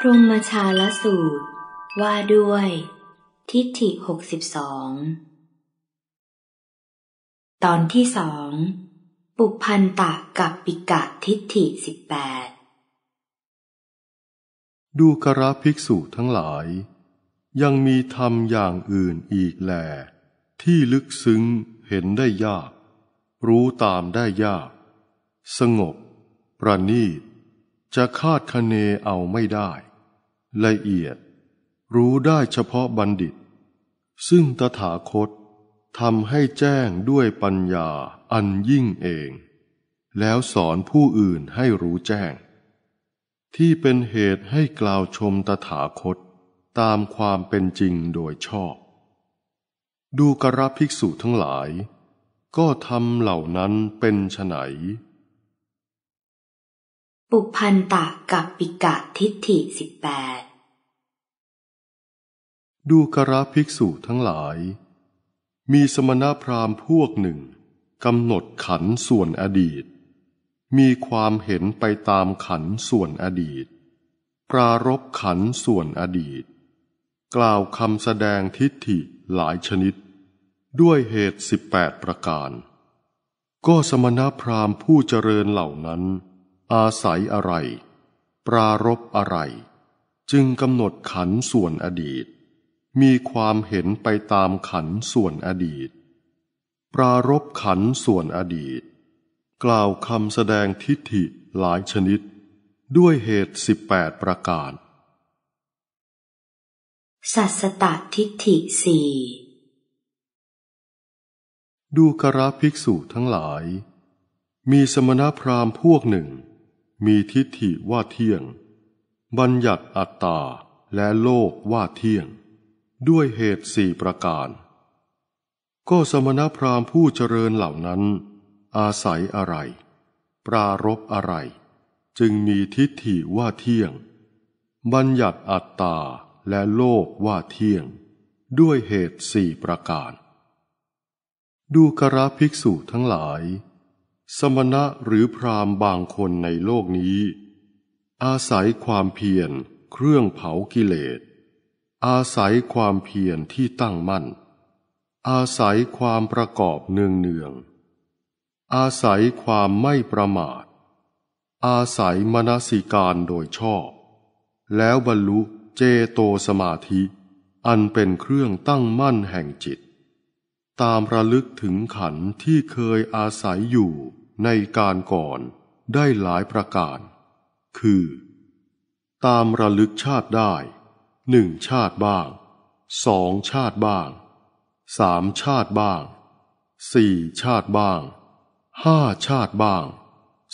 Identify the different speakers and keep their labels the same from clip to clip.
Speaker 1: พรหมชาลสูตรว่าด้วย ทิฏฐิหกสิบสองตอนที่สอง ปุพันตะกับปิกะทิฏฐิสิบแปด
Speaker 2: ดูกระภิกษุทั้งหลาย ยังมีธรรมอย่างอื่นอีกแหลที่ลึกซึ้งเห็นได้ยาก รู้ตามได้ยาก สงบ ประณีตจะคาดคะเนเอาไม่ได้ละเอียด รู้ได้เฉพาะบัณฑิต ซึ่งตถาคตทำให้แจ้งด้วยปัญญาอันยิ่งเอง แล้วสอนผู้อื่นให้รู้แจ้ง ที่เป็นเหตุให้กล่าวชมตถาคตตามความเป็นจริงโดยชอบ ดูกระภิกษุทั้งหลาย ก็ทำเหล่านั้นเป็นไฉน
Speaker 1: ปุพันตะกับปิกะทิฏฐิสิบแปด
Speaker 2: ดูกราภิกษุทั้งหลาย มีสมณพราหมณ์พวกหนึ่ง กำหนดขันส่วนอดีต มีความเห็นไปตามขันส่วนอดีต ปรารบขันส่วนอดีต กล่าวคำแสดงทิฏฐิหลายชนิด ด้วยเหตุสิบแปดประการ ก็สมณพราหมณ์ผู้เจริญเหล่านั้นอาศัยอะไร ปรารบอะไร จึงกำหนดขันส่วนอดีต มีความเห็นไปตามขันส่วนอดีต ปรารบขันส่วนอดีต กล่าวคำแสดงทิฏฐิหลายชนิด ด้วยเหตุ 18 ประการ
Speaker 1: สัสตทิฏฐิสี่
Speaker 2: ดูกระภิกษุทั้งหลาย มีสมณพราหมณ์พวกหนึ่งมีทิฏฐิว่าเที่ยง บัญญัติอัตตาและโลกว่าเที่ยง ด้วยเหตุสี่ประการ ก็สมณพราหมณ์ผู้เจริญเหล่านั้น อาศัยอะไร ปรารบอะไร จึงมีทิฏฐิว่าเที่ยงบัญญัติอัตตาและโลกว่าเที่ยง ด้วยเหตุสี่ประการ ดูกระภิกษุทั้งหลายสมณะหรือพราหมณ์บางคนในโลกนี้ อาศัยความเพียรเครื่องเผากิเลสอาศัยความเพียรที่ตั้งมั่น อาศัยความประกอบเนืองเนืองอาศัยความไม่ประมาท อาศัยมนสิการโดยชอบ แล้วบรรลุเจโตสมาธิ อันเป็นเครื่องตั้งมั่นแห่งจิตตามระลึกถึงขันที่เคยอาศัยอยู่ในการก่อนได้หลายประการ คือ ตามระลึกชาติได้หนึ่งชาติบ้างสองชาติบ้างสามชาติบ้างสี่ชาติบ้างห้าชาติบ้าง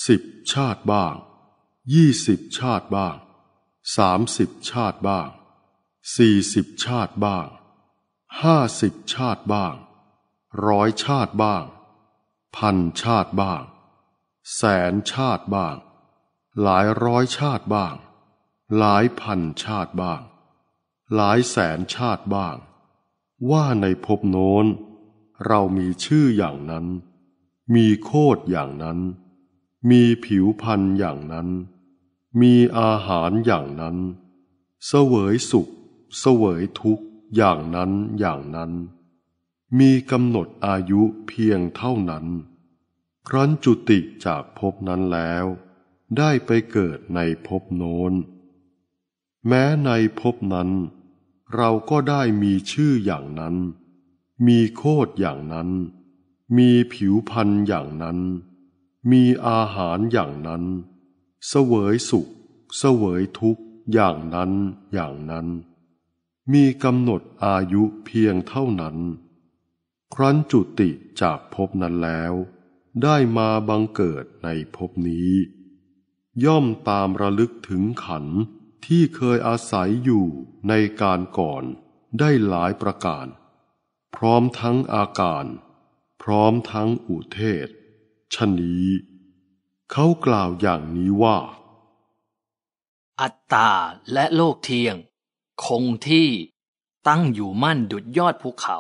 Speaker 2: สิบชาติบ้างยี่สิบชาติบ้างสามสิบชาติบ้างสี่สิบชาติบ้างห้าสิบชาติบ้างร้อยชาติบ้าง พันชาติบ้าง แสนชาติบ้าง หลายร้อยชาติบ้าง หลายพันชาติบ้าง หลายแสนชาติบ้าง ว่าในภพโน้นเรามีชื่ออย่างนั้น มีโคดอย่างนั้น มีผิวพันอย่างนั้น มีอาหารอย่างนั้น เสวยสุขเสวยทุกข์อย่างนั้นอย่างนั้นมีกำหนดอายุเพียงเท่านั้น ครั้นจุติจากภพนั้นแล้ว ได้ไปเกิดในภพโน้นแม้ในภพนั้น เราก็ได้มีชื่ออย่างนั้น มีโคดอย่างนั้น มีผิวพันธ์อย่างนั้น มีอาหารอย่างนั้น เสวยสุข เสวยทุกข์อย่างนั้น อย่างนั้น มีกำหนดอายุเพียงเท่านั้นครั้นจุติจากภพนั้นแล้ว ได้มาบังเกิดในภพนี้ ย่อมตามระลึกถึงขันที่เคยอาศัยอยู่ในการก่อนได้หลายประการ พร้อมทั้งอาการ พร้อมทั้งอุเทศชนี้เขากล่าวอย่างนี้ว่า
Speaker 3: อัตตาและโลกเทียง คงที่ตั้งอยู่มั่นดุดยอดภูเขา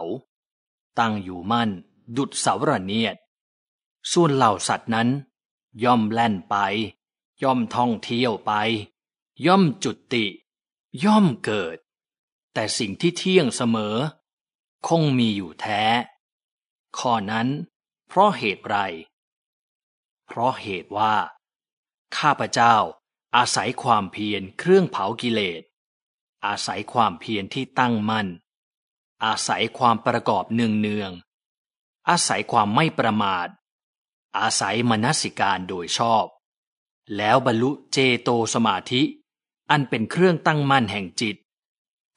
Speaker 3: ตั้งอยู่มั่น ดุดเสาระเนียดส่วนเหล่าสัตว์นั้น ย่อมแล่นไป ย่อมท่องเที่ยวไป ย่อมจุติ ย่อมเกิด แต่สิ่งที่เที่ยงเสมอ คงมีอยู่แท้ข้อนั้น เพราะเหตุไร เพราะเหตุว่า ข้าพเจ้าอาศัยความเพียรเครื่องเผากิเลสอาศัยความเพียรที่ตั้งมั่นอาศัยความประกอบเนืองเนือง อาศัยความไม่ประมาท อาศัยมนสิการโดยชอบ แล้วบรรลุเจโตสมาธิ อันเป็นเครื่องตั้งมั่นแห่งจิต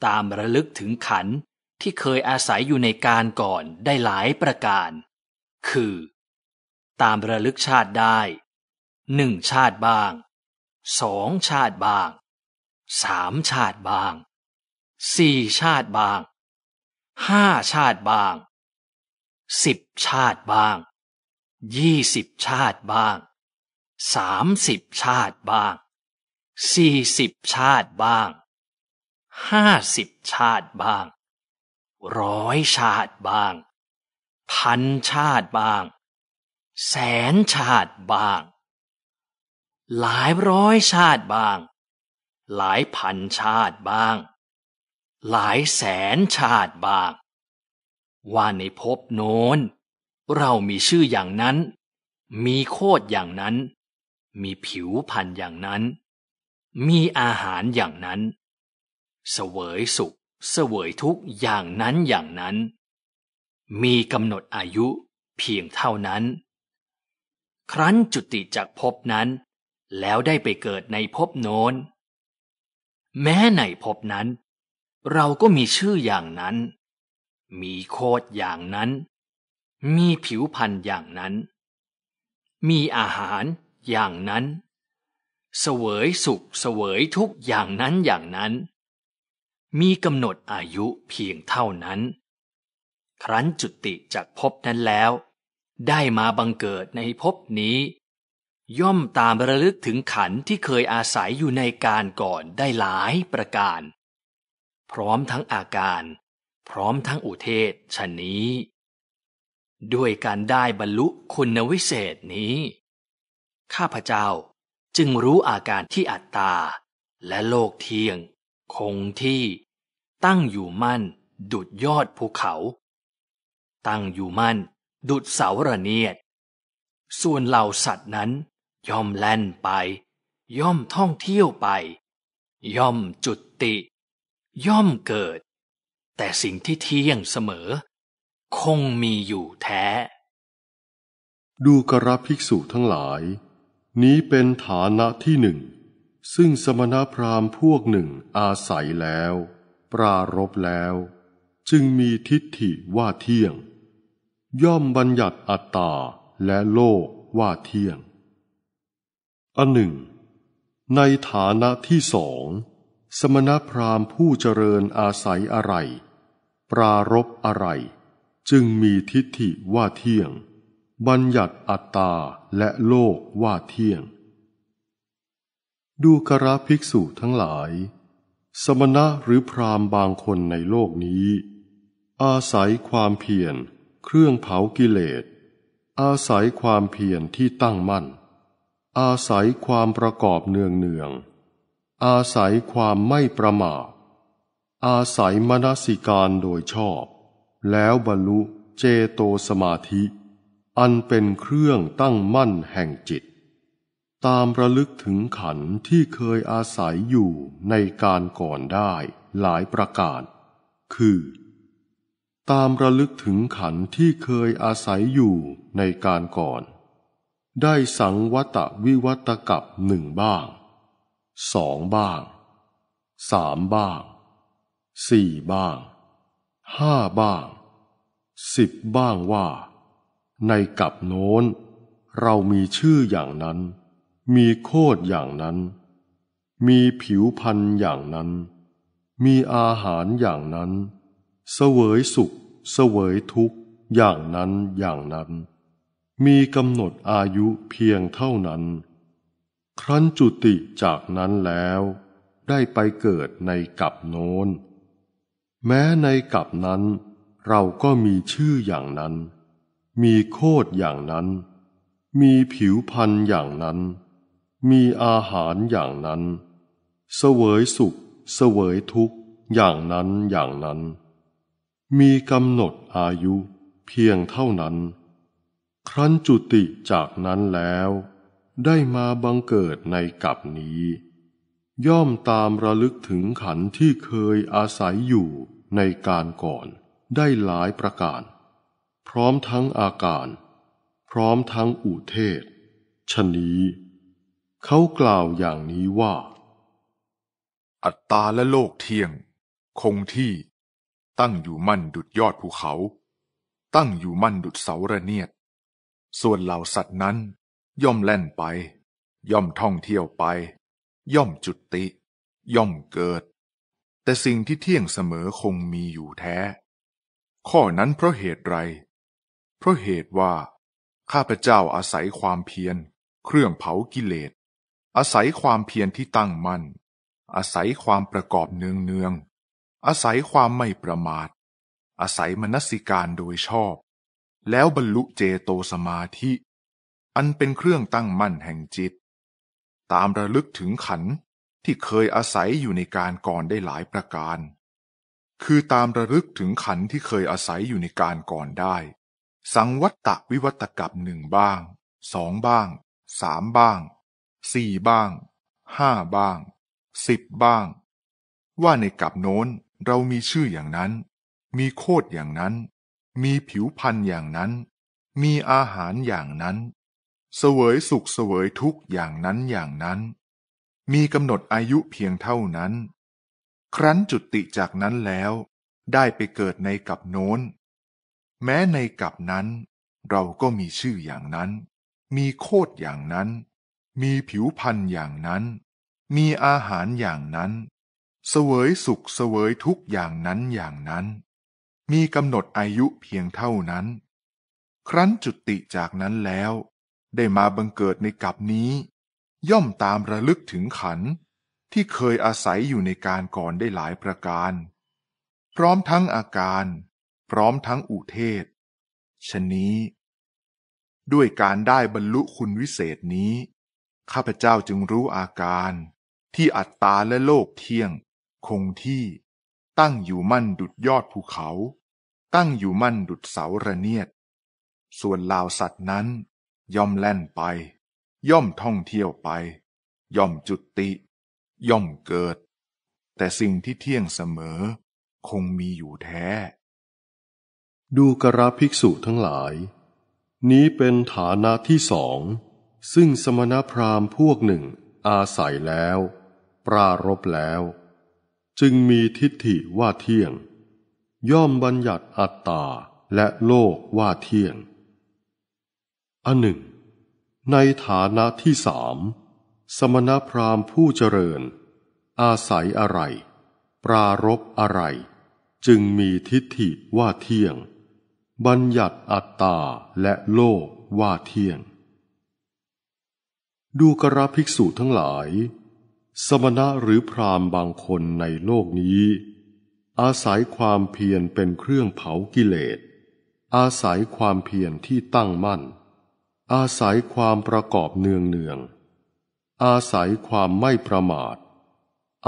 Speaker 3: ตามระลึกถึงขันที่เคยอาศัยอยู่ในการก่อนได้หลายประการ คือ ตามระลึกชาติได้หนึ่งชาติบ้างสองชาติบ้างสามชาติบ้างสี่ชาติบ้างห้าชาติบ้างสิบชาติบ้างยี่สิบชาติบ้างสามสิบชาติบ้างสี่สิบชาติบ้างห้าสิบชาติบ้างร้อยชาติบ้างพันชาติบ้างแสนชาติบ้าง หลายร้อยชาติบ้าง หลายพันชาติบ้างหลายแสนชาติบาก ว่าในภพโน้นเรามีชื่ออย่างนั้น มีโคดอย่างนั้น มีผิวพันธ์อย่างนั้น มีอาหารอย่างนั้น เสวยสุขเสวยทุกอย่างนั้นอย่างนั้น มีกำหนดอายุเพียงเท่านั้น ครั้นจุติจากภพนั้น แล้วได้ไปเกิดในภพโน้นแม้ในภพนั้นเราก็มีชื่ออย่างนั้น มีโคดอย่างนั้น มีผิวพันธุ์อย่างนั้น มีอาหารอย่างนั้น เสวยสุข เสวยทุกอย่างนั้นอย่างนั้น มีกำหนดอายุเพียงเท่านั้น ครั้นจุติจากภพนั้นแล้ว ได้มาบังเกิดในภพนี้ ย่อมตามระลึกถึงขันที่เคยอาศัยอยู่ในการก่อนได้หลายประการพร้อมทั้งอาการ พร้อมทั้งอุเทศชนนี้ ด้วยการได้บรรลุคุณวิเศษนี้ ข้าพเจ้าจึงรู้อาการที่อัตตาและโลกเที่ยง คงที่ ตั้งอยู่มั่น ดุดยอดภูเขา ตั้งอยู่มั่น ดุดเสาระเนียดส่วนเหล่าสัตว์นั้น ย่อมแล่นไป ย่อมท่องเที่ยวไป ย่อมจุดติย่อมเกิด แต่สิ่งที่เที่ยงเสมอคงมีอยู่แท้
Speaker 2: ดูกระภิกษุทั้งหลาย นี้เป็นฐานะที่หนึ่ง ซึ่งสมณพราหมณ์พวกหนึ่งอาศัยแล้ว ปรารบแล้ว จึงมีทิฏฐิว่าเที่ยง ย่อมบัญญัติอัตตาและโลกว่าเที่ยงอันหนึ่ง ในฐานะที่สองสมณพราหมณ์ผู้เจริญอาศัยอะไร ปรารบอะไร จึงมีทิฏฐิว่าเที่ยง บัญญัติอัตตา และโลกว่าเที่ยง ดูกราภิกษุทั้งหลาย สมณะหรือพราหมณ์บางคนในโลกนี้ อาศัยความเพียรเครื่องเผากิเลสอาศัยความเพียรที่ตั้งมั่น อาศัยความประกอบเนืองเนืองอาศัยความไม่ประมาทอาศัยมนสิการโดยชอบ แล้วบรรลุเจโตสมาธิ อันเป็นเครื่องตั้งมั่นแห่งจิต ตามระลึกถึงขันที่เคยอาศัยอยู่ในการก่อนได้หลายประการคือ ตามระลึกถึงขันที่เคยอาศัยอยู่ในการก่อน ได้สังวัตวิวัตกับหนึ่งบ้างสองบ้าง สามบ้าง สี่บ้าง ห้าบ้าง สิบบ้างว่า ในกับโน้น เรามีชื่ออย่างนั้น มีโคดอย่างนั้น มีผิวพันธ์อย่างนั้น มีอาหารอย่างนั้น เสวยสุข เสวยทุกข์อย่างนั้นอย่างนั้น มีกำหนดอายุเพียงเท่านั้นครั้นจุติจากนั้นแล้ว ได้ไปเกิดในกับโน้นแม้ในกับนั้นเราก็มีชื่ออย่างนั้น มีโคดอย่างนั้น มีผิวพันธ์อย่างนั้น มีอาหารอย่างนั้น เสวยสุข เสวยทุกข์อย่างนั้นอย่างนั้น มีกำหนดอายุเพียงเท่านั้น ครั้นจุติจากนั้นแล้วได้มาบังเกิดในกับนี้ ย่อมตามระลึกถึงขันที่เคยอาศัยอยู่ในการก่อนได้หลายประการ พร้อมทั้งอาการ พร้อมทั้งอุเทศชนี้เขากล่าวอย่างนี้ว่า อัตต
Speaker 4: าและโลกเที่ยง คงที่ตั้งอยู่มั่นดุดยอดภูเขา ตั้งอยู่มั่นดุดเสาระเนียดส่วนเหล่าสัตว์นั้นย่อมแล่นไป ย่อมท่องเที่ยวไป ย่อมจุติ ย่อมเกิด แต่สิ่งที่เที่ยงเสมอคงมีอยู่แท้ ข้อนั้นเพราะเหตุไร เพราะเหตุว่า ข้าพเจ้าอาศัยความเพียรเครื่องเผากิเลสอาศัยความเพียรที่ตั้งมั่นอาศัยความประกอบเนืองเนืองอาศัยความไม่ประมาท อาศัยมนสิการโดยชอบ แล้วบรรลุเจโตสมาธิอันเป็นเครื่องตั้งมั่นแห่งจิต ตามระลึกถึงขันที่เคยอาศัยอยู่ในการก่อนได้หลายประการ คือตามระลึกถึงขันที่เคยอาศัยอยู่ในการก่อนได้ สังวัตตะวิวัตกับหนึ่งบ้างสองบ้างสามบ้างสี่บ้างห้าบ้างสิบบ้าง ว่าในกับโน้นเรามีชื่ออย่างนั้น มีโคดอย่างนั้น มีผิวพันธ์อย่างนั้น มีอาหารอย่างนั้นเสวยสุขเสวยทุกอย่างนั้นอย่างนั้น มีกำหนดอายุเพียงเท่านั้น ครั้นจุติจากนั้นแล้ว ได้ไปเกิดในกับโน้นแม้ในกับนั้น เราก็มีชื่ออย่างนั้น มีโคดอย่างนั้น มีผิวพันธ์อย่างนั้น มีอาหารอย่างนั้น เสวยสุขเสวยทุกอย่างนั้นอย่างนั้น มีกำหนดอายุเพียงเท่านั้น ครั้นจุติจากนั้นแล้วได้มาบังเกิดในกับนี้ย่อมตามระลึกถึงขันที่เคยอาศัยอยู่ในการก่อนได้หลายประการ พร้อมทั้งอาการ พร้อมทั้งอุเทศชนี้ ด้วยการได้บรรลุคุณวิเศษนี้ ข้าพเจ้าจึงรู้อาการที่อัตตาและโลกเที่ยง คงที่ตั้งอยู่มั่นดุดยอดภูเขา ตั้งอยู่มั่นดุดเสาระเนียดส่วนลาวสัตว์นั้นย่อมแล่นไป ย่อมท่องเที่ยวไป ย่อมจุติ ย่อมเกิด แต่สิ่งที่เที่ยงเสมอคงมีอยู่แท้
Speaker 2: ดูกระภิกษุทั้งหลาย นี้เป็นฐานะที่สอง ซึ่งสมณพราหมณ์พวกหนึ่งอาศัยแล้ว ปรารบแล้ว จึงมีทิฏฐิว่าเที่ยง ย่อมบัญญัติอัตตา และโลกว่าเที่ยงอันหนึ่ง ในฐานะที่สาม สมณพราหมณ์ผู้เจริญ อาศัยอะไร ปรารบอะไร จึงมีทิฏฐิว่าเที่ยง บัญญัติอัตตาและโลกว่าเที่ยง ดูกระภิกษุทั้งหลาย สมณะหรือพราหมณ์บางคนในโลกนี้ อาศัยความเพียรเป็นเครื่องเผากิเลสอาศัยความเพียรที่ตั้งมั่นอาศัยความประกอบเนืองเนือง อาศัยความไม่ประมาท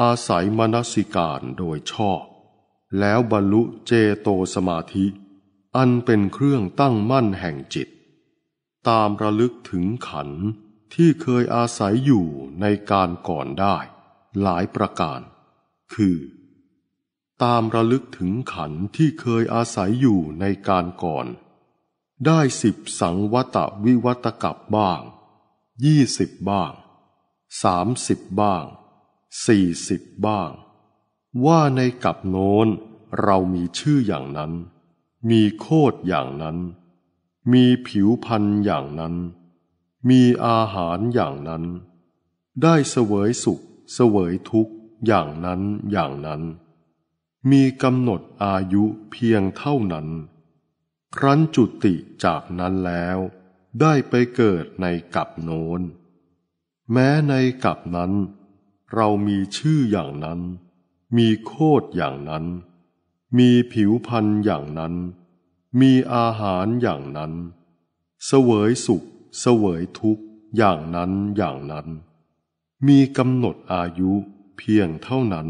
Speaker 2: อาศัยมนสิการโดยชอบ แล้วบรรลุเจโตสมาธิ อันเป็นเครื่องตั้งมั่นแห่งจิต ตามระลึกถึงขันที่เคยอาศัยอยู่ในการก่อนได้หลายประการ คือ ตามระลึกถึงขันที่เคยอาศัยอยู่ในการก่อนได้สิบสังวตะวิวัตกับบ้างยี่สิบบ้างสามสิบบ้างสี่สิบบ้าง ว่าในกับโน้น เรามีชื่ออย่างนั้น มีโคดอย่างนั้น มีผิวพันธ์อย่างนั้น มีอาหารอย่างนั้น ได้เสวยสุขเสวยทุกข์อย่างนั้นอย่างนั้น มีกำหนดอายุเพียงเท่านั้นครั้นจุติจากนั้นแล้ว ได้ไปเกิดในกับโน้นแม้ในกับนั้น เรามีชื่ออย่างนั้น มีโคดอย่างนั้น มีผิวพันธ์อย่างนั้น มีอาหารอย่างนั้น เสวยสุขเสวยทุกข์อย่างนั้นอย่างนั้น มีกำหนดอายุเพียงเท่านั้น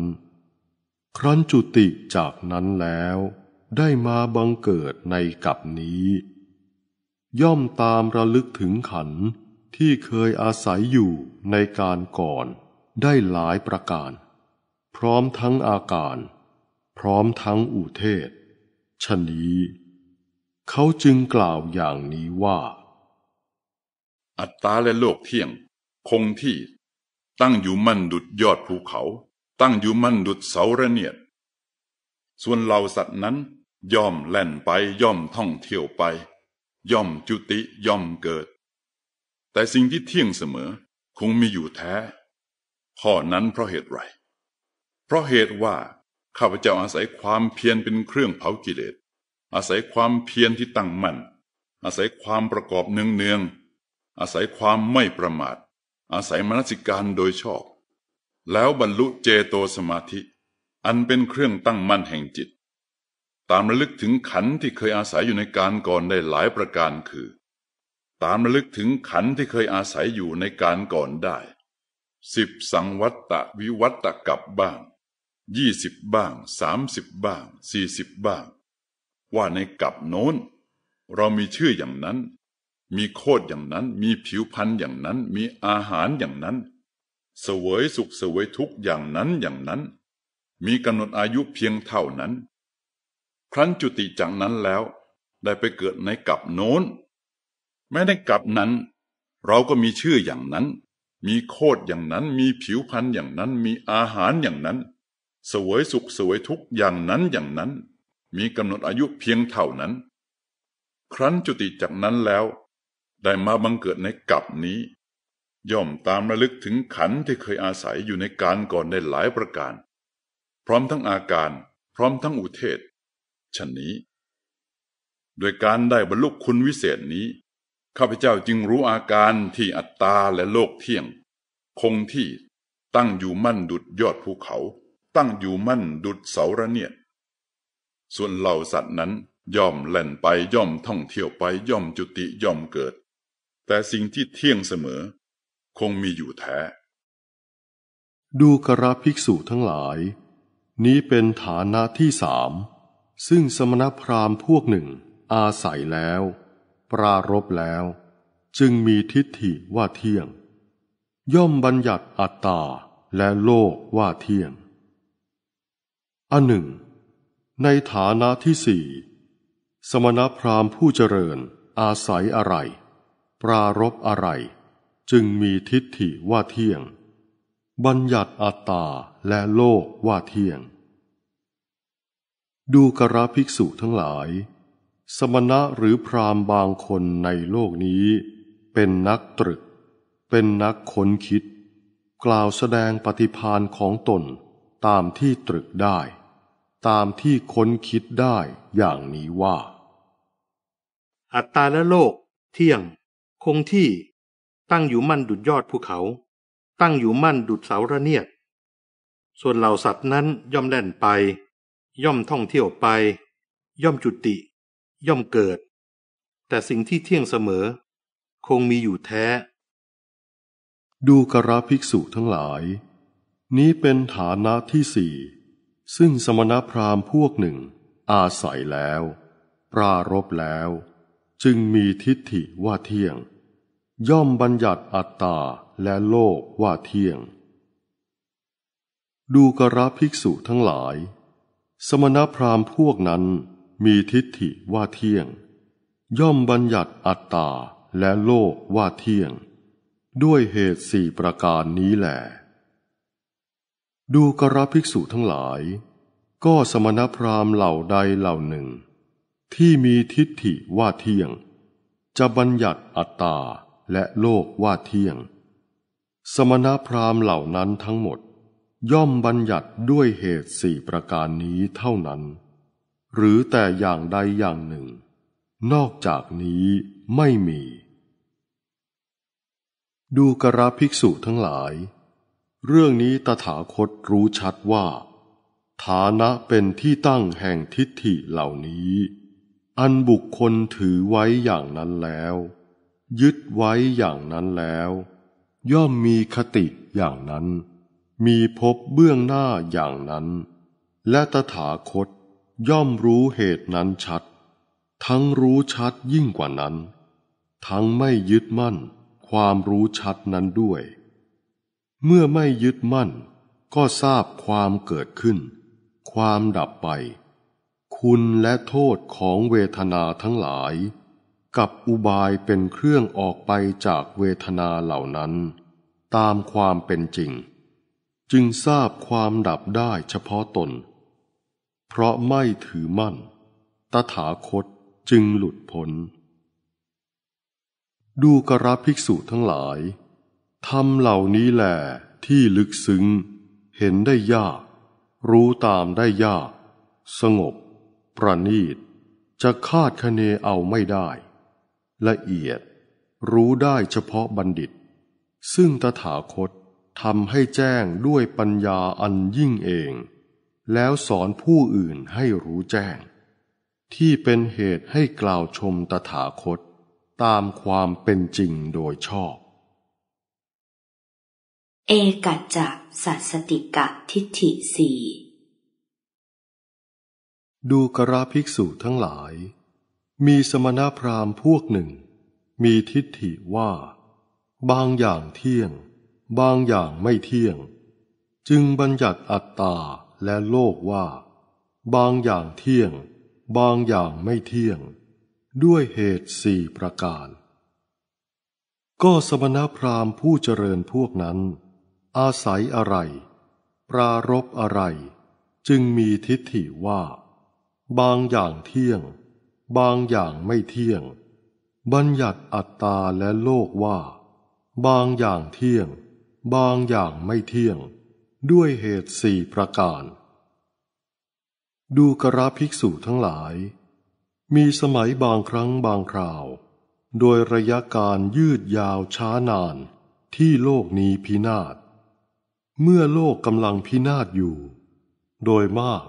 Speaker 2: ครั้นจุติจากนั้นแล้วได้มาบังเกิดในกับนี้ ย่อมตามระลึกถึงขันที่เคยอาศัยอยู่ในการก่อนได้หลายประการ พร้อมทั้งอาการ พร้อมทั้งอุเทศชนี้ เขาจึงกล่าวอ
Speaker 5: ย่างนี้ว่า อัตตาและโลกเที่ยง คงที่ ตั้งอยู่มั่นดุดยอดภูเขา ตั้งอยู่มั่นดุดเสาระเนียดส่วนเหล่าสัตว์นั้นย่อมแล่นไปย่อมท่องเที่ยวไป ย่อมจุติย่อมเกิด แต่สิ่งที่เที่ยงเสมอคงมีอยู่แท้ ข้อนั้นเพราะเหตุไรเพราะเหตุว่าข้าพเจ้าอาศัยความเพียรเป็นเครื่องเผากิเลส อาศัยความเพียรที่ตั้งมั่นอาศัยความประกอบเนืองเนงอาศัยความไม่ประมาท อาศัยมนสิการโดยชอบ แล้วบรรลุเจโตสมาธิ อันเป็นเครื่องตั้งมั่นแห่งจิตตามระลึกถึงขันที่เคยอาศัยอยู่ในการก่อนได้หลายประการคือ ตามระลึกถึงขันที่เคยอาศัยอยู่ในการก่อนได้สิบสังวัตตะวิวัตตะกับบ้าง ยี่สิบบ้าง สามสิบบ้าง สี่สิบบ้าง ว่าในกับโน้น เรามีชื่ออย่างนั้น มีโคดอย่างนั้นมีผิวพันธ์อย่างนั้นมีอาหารอย่างนั้น เสวยสุขเสวยทุกอย่างนั้นอย่างนั้น มีกำหนดอายุเพียงเท่านั้นครั้นจุติจากนั้นแล้วได้ไปเกิดในกับโน้นแม้ในกับนั้น เราก็มีชื่ออย่างนั้น มีโคดอย่างนั้นมีผิวพันธุ์อย่างนั้นมีอาหารอย่างนั้น สวยสุขสวยทุกอย่างนั้นอย่างนั้น มีกำหนดอายุเพียงเท่านั้น ครั้นจุติจากนั้นแล้ว ได้มาบังเกิดในกับนี้ ย่อมตามระลึกถึงขันที่เคยอาศัยอยู่ในการก่อนในหลายประการ พร้อมทั้งอาการพร้อมทั้งอุเทศชนนี้โดยการได้บรรลุคุณวิเศษนี้ ข้าพเจ้าจึงรู้อาการที่อัตตาและโลกเที่ยง คงที่ตั้งอยู่มั่นดุดยอดภูเขาตั้งอยู่มั่นดุดเสาระเนียดส่วนเหล่าสัตว์นั้นย่อมแล่นไปย่อมท่องเที่ยวไปย่อมจุติย่อมเกิด แต่สิ่งที่เที่ยงเสมอ คงมีอยู่แท้
Speaker 2: ดูกระภิกษุทั้งหลาย นี้เป็นฐานะที่สามซึ่งสมณพราหมณ์พวกหนึ่งอาศัยแล้วปรารบแล้ว จึงมีทิฏฐิว่าเที่ยง ย่อมบัญญัติอัตตาและโลกว่าเที่ยง อันหนึ่ง ในฐานะที่สี่สมณพราหมณ์ผู้เจริญอาศัยอะไรปรารบอะไร จึงมีทิฏฐิว่าเที่ยง บัญญัติอัตตา และโลกว่าเที่ยงดูกระภิกษุทั้งหลาย สมณะหรือพรามบางคนในโลกนี้ เป็นนักตรึก เป็นนักค้นคิด กล่าวแสดงปฏิพานของตนตามที่ตรึกได้ ตามที่ค้นคิดได้อย่างนี้ว่า อัตตาและโลกเที่ยง คงที่ตั้งอยู่มั่นดุด
Speaker 6: ยอดภูเขา ตั้งอยู่มั่นดุดเสาระเนียด ส่วนเหล่าสัตว์นั้นย่อมแล่นไปย่อมท่องเที่ยวไป ย่อมจุติ ย่อมเกิด แต่สิ่งที่เที่ยงเสมอ คงมีอยู่แท้
Speaker 2: ดูกราภิกษุทั้งหลาย นี้เป็นฐานะที่สี่ซึ่งสมณพราหมณ์พวกหนึ่งอาศัยแล้วปรารบแล้ว จึงมีทิฏฐิว่าเที่ยง ย่อมบัญญัติอัตตาและโลกว่าเที่ยง ดูกราภิกษุทั้งหลายสมณพราหมณ์พวกนั้นมีทิฏฐิว่าเที่ยง ย่อมบัญญัติอัตตาและโลกว่าเที่ยง ด้วยเหตุสี่ประการนี้แหลดูกระภิกษุทั้งหลาย ก็สมณพราหมณ์เหล่าใดเหล่าหนึ่ง ที่มีทิฏฐิว่าเที่ยง จะบัญญัติอัตตาและโลกว่าเที่ยง สมณพราหมณ์เหล่านั้นทั้งหมดย่อมบัญญัติด้วยเหตุสี่ประการนี้เท่านั้น หรือแต่อย่างใดอย่างหนึ่ง นอกจากนี้ไม่มี ดูกระภิกษุทั้งหลาย เรื่องนี้ตถาคตรู้ชัดว่า ฐานะเป็นที่ตั้งแห่งทิฏฐิเหล่านี้ อันบุคคลถือไว้อย่างนั้นแล้ว ยึดไว้อย่างนั้นแล้ว ย่อมมีคติอย่างนั้นมีพบเบื้องหน้าอย่างนั้น และตถาคตย่อมรู้เหตุนั้นชัด ทั้งรู้ชัดยิ่งกว่านั้น ทั้งไม่ยึดมั่นความรู้ชัดนั้นด้วย เมื่อไม่ยึดมั่นก็ทราบความเกิดขึ้น ความดับไป คุณและโทษของเวทนาทั้งหลาย กับอุบายเป็นเครื่องออกไปจากเวทนาเหล่านั้น ตามความเป็นจริงจึงทราบความดับได้เฉพาะตน เพราะไม่ถือมั่น ตถาคตจึงหลุดพ้น ดูกระภิกษุทั้งหลายทำเหล่านี้แหละที่ลึกซึ้ง เห็นได้ยาก รู้ตามได้ยาก สงบ ประณีต จะคาดคะเนเอาไม่ได้ ละเอียด รู้ได้เฉพาะบัณฑิต ซึ่งตถาคตทำให้แจ้งด้วยปัญญาอันยิ่งเอง แล้วสอนผู้อื่นให้รู้แจ้ง ที่เป็นเหตุให้กล่าวชมตถาคตตามความเป็นจริงโดยชอบ
Speaker 1: เอกัจจสัสติกะทิฏฐิสี
Speaker 2: ดูกราภิกษุทั้งหลาย มีสมณพราหมณ์พวกหนึ่ง มีทิฏฐิว่า บางอย่างเที่ยงบางอย่างไม่เที่ยง จึงบัญญัติอัตตา และโลกว่า บางอย่างเที่ยง บางอย่างไม่เที่ยง ด้วยเหตุสี่ประการ ก็สมณพราหมณ์ผู้เจริญพวกนั้น อาศัยอะไร ปรารบอะไร จึงมีทิฏฐิว่า บางอย่างเที่ยง บางอย่างไม่เที่ยง บัญญัติอัตตาและโลกว่า บางอย่างเที่ยงบางอย่างไม่เที่ยงด้วยเหตุสี่ประการ ดูกระภิกษุทั้งหลาย มีสมัยบางครั้งบางคราว โดยระยะการยืดยาวช้านานที่โลกนี้พินาศ เมื่อโลกกำลังพินาศอยู่ โดยมาก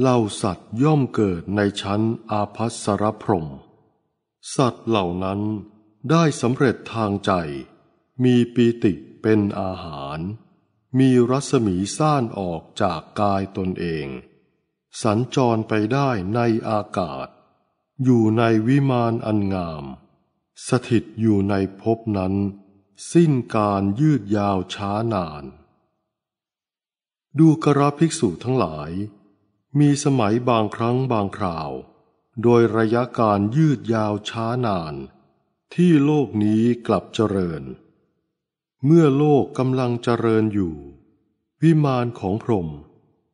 Speaker 2: เหล่าสัตว์ย่อมเกิดในชั้นอาภัสรพรม สัตว์เหล่านั้นได้สำเร็จทางใจ มีปีติเป็นอาหาร มีรัศมีซ่านออกจากกายตนเอง สัญจรไปได้ในอากาศ อยู่ในวิมานอันงาม สถิตอยู่ในภพนั้น สิ้นการยืดยาวช้านาน ดูกระภิกษุทั้งหลาย มีสมัยบางครั้งบางคราว โดยระยะการยืดยาวช้านาน ที่โลกนี้กลับเจริญเมื่อโลกกำลังเจริญอยู่ วิมานของพรหม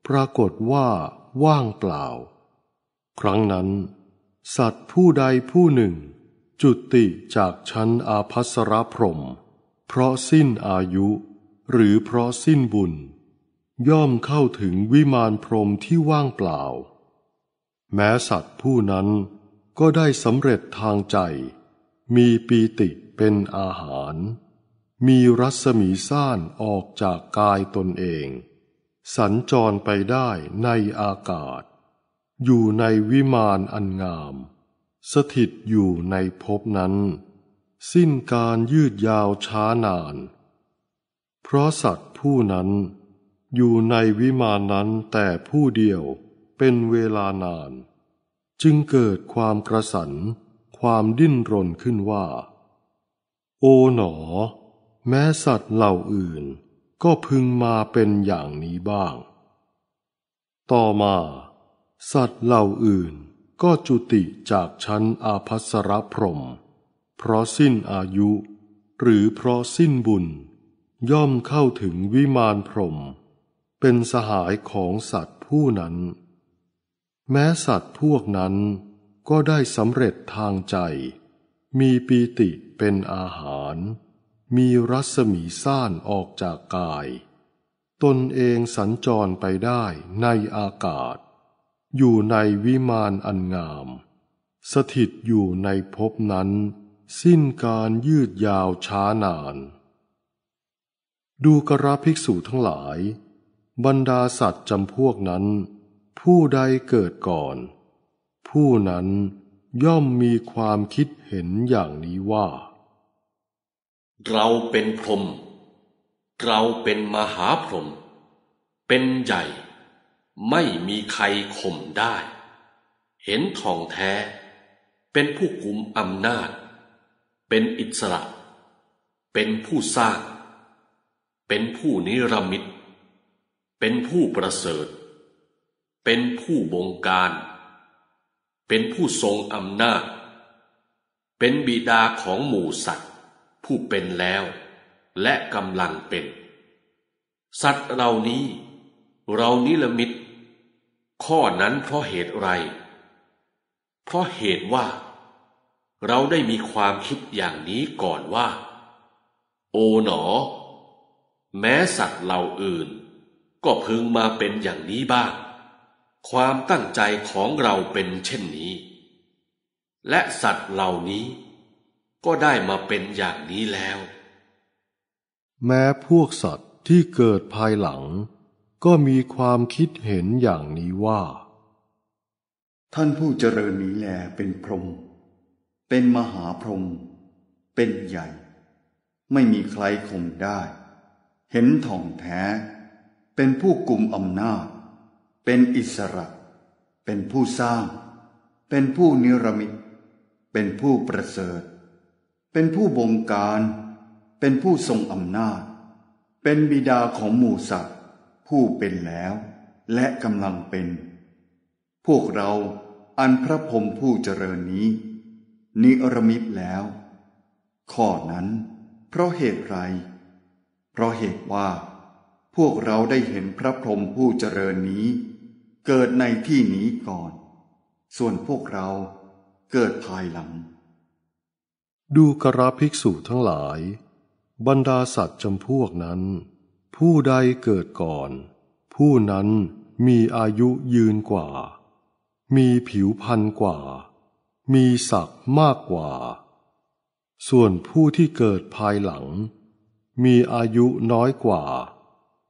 Speaker 2: ปรากฏว่าว่างเปล่าครั้งนั้น สัตว์ผู้ใดผู้หนึ่ง จุติจากชั้นอาภัสรพรหมเพราะสิ้นอายุ หรือเพราะสิ้นบุญ ย่อมเข้าถึงวิมานพรหมที่ว่างเปล่า แม้สัตว์ผู้นั้นก็ได้สำเร็จทางใจ มีปีติเป็นอาหารมีรัศมีซ่านออกจากกายตนเอง สัญจรไปได้ในอากาศ อยู่ในวิมานอันงาม สถิตอยู่ในภพนั้น สิ้นการยืดยาวช้านาน เพราะสัตว์ผู้นั้นอยู่ในวิมานนั้นแต่ผู้เดียวเป็นเวลานาน จึงเกิดความกระสันความดิ้นรนขึ้นว่า โอ๋หนอแม้สัตว์เหล่าอื่นก็พึงมาเป็นอย่างนี้บ้าง ต่อมา สัตว์เหล่าอื่นก็จุติจากชั้นอาภัสรพรม เพราะสิ้นอายุหรือเพราะสิ้นบุญ ย่อมเข้าถึงวิมานพรมเป็นสหายของสัตว์ผู้นั้น แม้สัตว์พวกนั้นก็ได้สำเร็จทางใจ มีปีติเป็นอาหารมีรัศมีซ่านออกจากกาย ตนเองสัญจรไปได้ในอากาศ อยู่ในวิมานอันงาม สถิตอยู่ในภพนั้น สิ้นการยืดยาวช้านาน ดูกระภิกษุทั้งหลาย บรรดาสัตว์จำพวกนั้น ผู้ใดเกิดก่อน ผู้นั้นย่อมมีความคิดเห็นอย่างนี้ว่า
Speaker 7: เราเป็นพรหม เราเป็นมหาพรหม เป็นใหญ่ ไม่มีใครข่มได้ เห็นทองแท้ เป็นผู้กุมอำนาจ เป็นอิสระ เป็นผู้สร้าง เป็นผู้นิรมิตเป็นผู้ประเสริฐ เป็นผู้บงการ เป็นผู้ทรงอำนาจ เป็นบิดาของหมู่สัตวผู้เป็นแล้ว และกำลังเป็น สัตว์เหล่านี้ เรานิลมิตข้อนั้นเพราะเหตุไร เพราะเหตุว่า เราได้มีความคิดอย่างนี้ก่อนว่า โอ๋หนอ แม้สัตว์เหล่าอื่น ก็พึงมาเป็นอย่างนี้บ้าง ความตั้งใจของเราเป็นเช่นนี้ และสัตว์เหล่านี้ก็ได้มาเป็นอย่างนี้แล้ว
Speaker 2: แม้พวกสัตว์ที่เกิดภายหลัง ก็มีความคิดเห็นอย่างนี้ว่า ท่านผู้เจริญนี้แลเป็นพรหม
Speaker 8: เป็นมหาพรหมเป็นใหญ่ ไม่มีใครข่มได้ เห็นท่องแท้เป็นผู้กลุ่มอำนาจเป็นอิสระ เป็นผู้สร้าง เป็นผู้นิรมิตเป็นผู้ประเสริฐเป็นผู้บงการ เป็นผู้ทรงอำนาจ เป็นบิดาของหมู่สัตว์ผู้เป็นแล้วและกำลังเป็น พวกเราอันพระพรมผู้เจริญนี้ นิรมิตแล้วข้อนั้น เพราะเหตุไรเพราะเหตุว่า พวกเราได้เห็นพระพรหมผู้เจริญนี้เกิดในที่นี้ก่อน ส่วนพวกเราเกิดภายหลัง
Speaker 2: ดูกระภิกษุทั้งหลาย บรรดาสัตว์จำพวกนั้น ผู้ใดเกิดก่อน ผู้นั้นมีอายุยืนกว่า มีผิวพันกว่า มีศักดิ์มากกว่า ส่วนผู้ที่เกิดภายหลัง มีอายุน้อยกว่า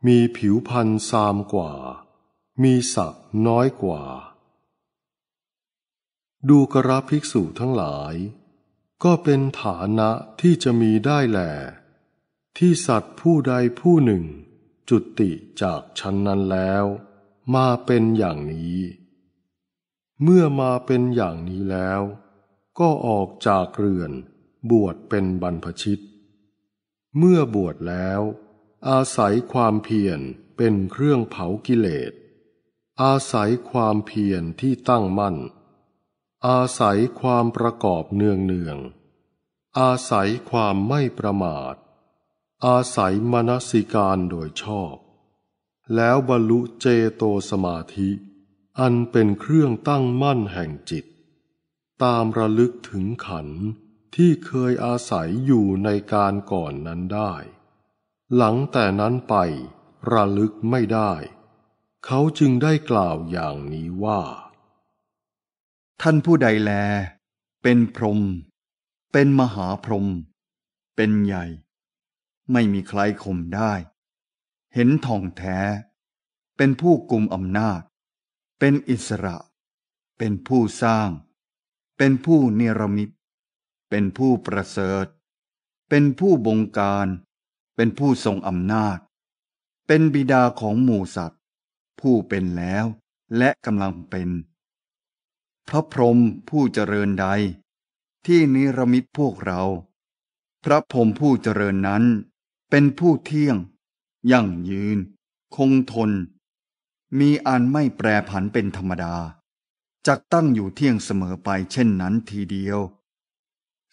Speaker 2: มีผิวพันสซามกว่า มีศักดิ์น้อยกว่า ดูกระภิกษุทั้งหลายก็เป็นฐานะที่จะมีได้แหลที่สัตว์ผู้ใดผู้หนึ่ง จุติจากชั้นนั้นแล้วมาเป็นอย่างนี้ เมื่อมาเป็นอย่างนี้แล้ว ก็ออกจากเรือนบวชเป็นบรรพชิต เมื่อบวชแล้ว อาศัยความเพียรเป็นเครื่องเผากิเลสอาศัยความเพียรที่ตั้งมั่นอาศัยความประกอบเนืองเนือง อาศัยความไม่ประมาท อาศัยมนสิการโดยชอบ แล้วบรรลุเจโตสมาธิ อันเป็นเครื่องตั้งมั่นแห่งจิต ตามระลึกถึงขันที่เคยอาศัยอยู่ในการก่อนนั้นได้ หลังแต่นั้นไป ระลึกไม่ได้ เขาจึงได้กล่าวอย่างนี้ว่าท่านผู้ใดแล เป็น
Speaker 8: พรหมเป็นมหาพรหมเป็นใหญ่ ไม่มีใครข่มได้ เห็นท่องแท้เป็นผู้กลุ่มอำนาจ เป็นอิสระ เป็นผู้สร้าง เป็นผู้เนรมิตเป็นผู้ประเสริฐ เป็นผู้บงการ เป็นผู้ทรงอำนาจ เป็นบิดาของหมู่สัตว์ ผู้เป็นแล้วและกำลังเป็นพระพรหมผู้เจริญใด ที่นิรมิตพวกเรา พระพรหมผู้เจริญนั้น เป็นผู้เที่ยง ยั่งยืน คงทน มีอันไม่แปรผันเป็นธรรมดา จักตั้งอยู่เที่ยงเสมอไปเช่นนั้นทีเดียว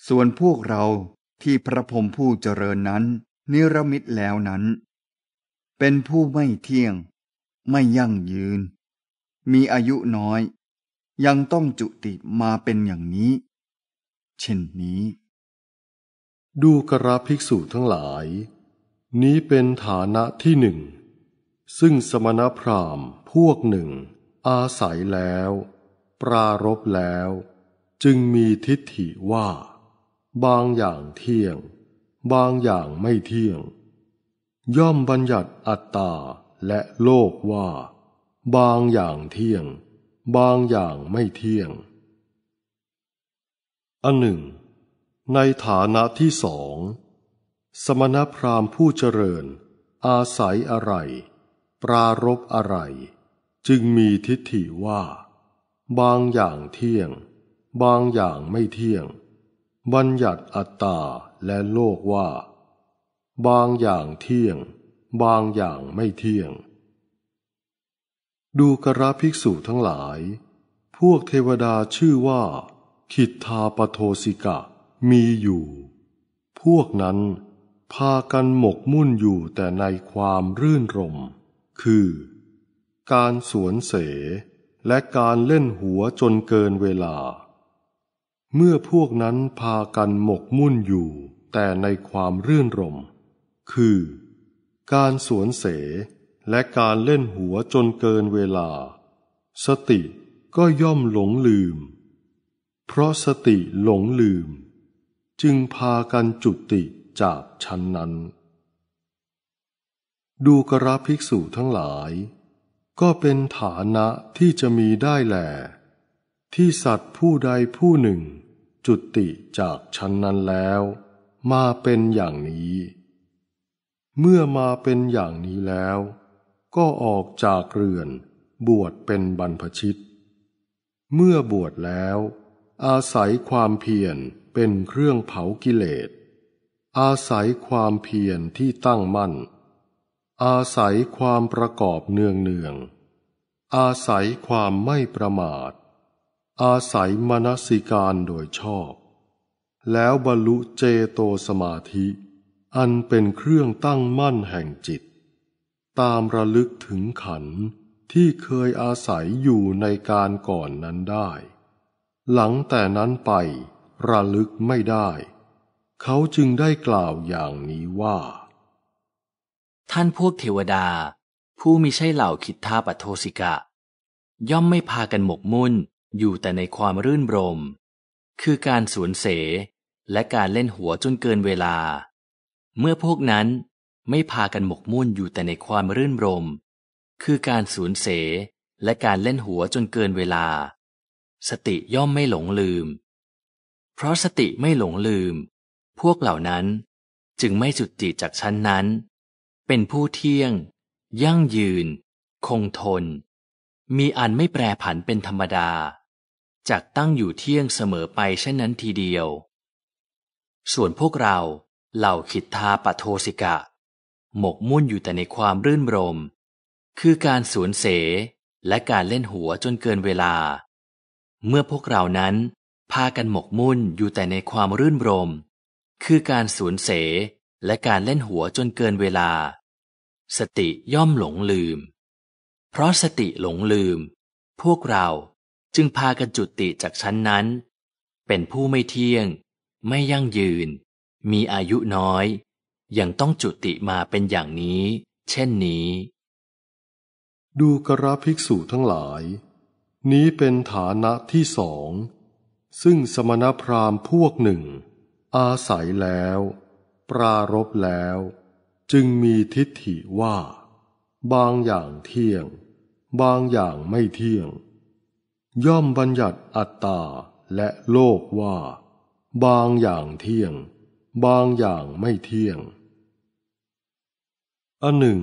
Speaker 8: ส่วนพวกเราที่พระพรหมผู้เจริญนั้น นิรมิตแล้วนั้น เป็นผู้ไม่เที่ยง ไม่ยั่งยืน มีอายุน้อยยังต้องจุติมาเป็นอย่างนี้
Speaker 2: เช่นนี้ ดูกราภิกษุทั้งหลาย นี้เป็นฐานะที่หนึ่ง ซึ่งสมณพราหมณ์พวกหนึ่งอาศัยแล้ว ปรารบแล้ว จึงมีทิฏฐิว่า บางอย่างเที่ยง บางอย่างไม่เที่ยง ย่อมบัญญัติอัตตา และโลกว่า บางอย่างเที่ยงบางอย่างไม่เที่ยง อันหนึ่ง ในฐานะที่สอง สมณพราหมณ์ผู้เจริญอาศัยอะไร ปรารบอะไร จึงมีทิฏฐิว่า บางอย่างเที่ยงบางอย่างไม่เที่ยง บัญญัติอัตตาและโลกว่า บางอย่างเที่ยงบางอย่างไม่เที่ยงดูกระภิกษุทั้งหลาย พวกเทวดาชื่อว่า ขิทธาปโทสิกะมีอยู่ พวกนั้นพากันหมกมุ่นอยู่แต่ในความรื่นรม คือ การสวนเสและการเล่นหัวจนเกินเวลา เมื่อพวกนั้นพากันหมกมุ่นอยู่ แต่ในความรื่นรม คือ การสวนเสและการเล่นหัวจนเกินเวลา สติก็ย่อมหลงลืม เพราะสติหลงลืม จึงพากันจุติจากชั้นนั้น ดูกราภิกษุทั้งหลาย ก็เป็นฐานะที่จะมีได้แหลที่สัตว์ผู้ใดผู้หนึ่งจุติจากชั้นนั้นแล้ว มาเป็นอย่างนี้ เมื่อมาเป็นอย่างนี้แล้วก็ออกจากเรือนบวชเป็นบรรพชิต เมื่อบวชแล้ว อาศัยความเพียรเป็นเครื่องเผากิเลส อาศัยความเพียรที่ตั้งมั่น อาศัยความประกอบเนืองเนือง อาศัยความไม่ประมาท อาศัยมนสิการโดยชอบ แล้วบรรลุเจโตสมาธิ อันเป็นเครื่องตั้งมั่นแห่งจิตตามระลึกถึงขันที่เคยอาศัยอยู่ในการก่อนนั้นได้ หลังแต่นั้นไป ระลึกไม่ได้ เขาจึงได้กล่าวอย่างนี้ว่า
Speaker 3: ท่านพวกเทวดาผู้มิใช่เหล่าคิดท่าปัโทสิกะ ย่อมไม่พากันหมกมุ่นอยู่แต่ในความรื่นรม คือการสวนเสและการเล่นหัวจนเกินเวลา เมื่อพวกนั้นไม่พากันหมกมุ่นอยู่แต่ในความรื่นรม คือการสูญเสและการเล่นหัวจนเกินเวลา สติย่อมไม่หลงลืม เพราะสติไม่หลงลืม พวกเหล่านั้นจึงไม่จุดจิตจากชั้นนั้น เป็นผู้เที่ยง ยั่งยืน คงทน มีอันไม่แปรผันเป็นธรรมดา จากตั้งอยู่เที่ยงเสมอไปเช่นนั้นทีเดียว ส่วนพวกเราเหล่าขิทาปโทสิกะหมกมุ่นอยู่แต่ในความรื่นรม คือการสูญเสและการเล่นหัวจนเกินเวลา เมื่อพวกเรานั้น พากันหมกมุ่นอยู่แต่ในความรื่นรม คือการสูญเสและการเล่นหัวจนเกินเวลา สติย่อมหลงลืม เพราะสติหลงลืม พวกเราจึงพากันจุติจากชั้นนั้น เป็นผู้ไม่เที่ยง ไม่ยั่งยืน มีอายุน้อยยังต้องจุติมาเป็นอย่างนี้เช่นนี้ ดูกระภิกษุทั้ง
Speaker 2: หลาย นี้เป็นฐานะที่สอง ซึ่งสมณพราหมณ์พวกหนึ่ง อาศัยแล้ว ปรารบแล้ว จึงมีทิฏฐิว่า บางอย่างเที่ยง บางอย่างไม่เที่ยง ย่อมบัญญัติอัตตาและโลกว่า บางอย่างเที่ยง บางอย่างไม่เที่ยงอันหนึ่ง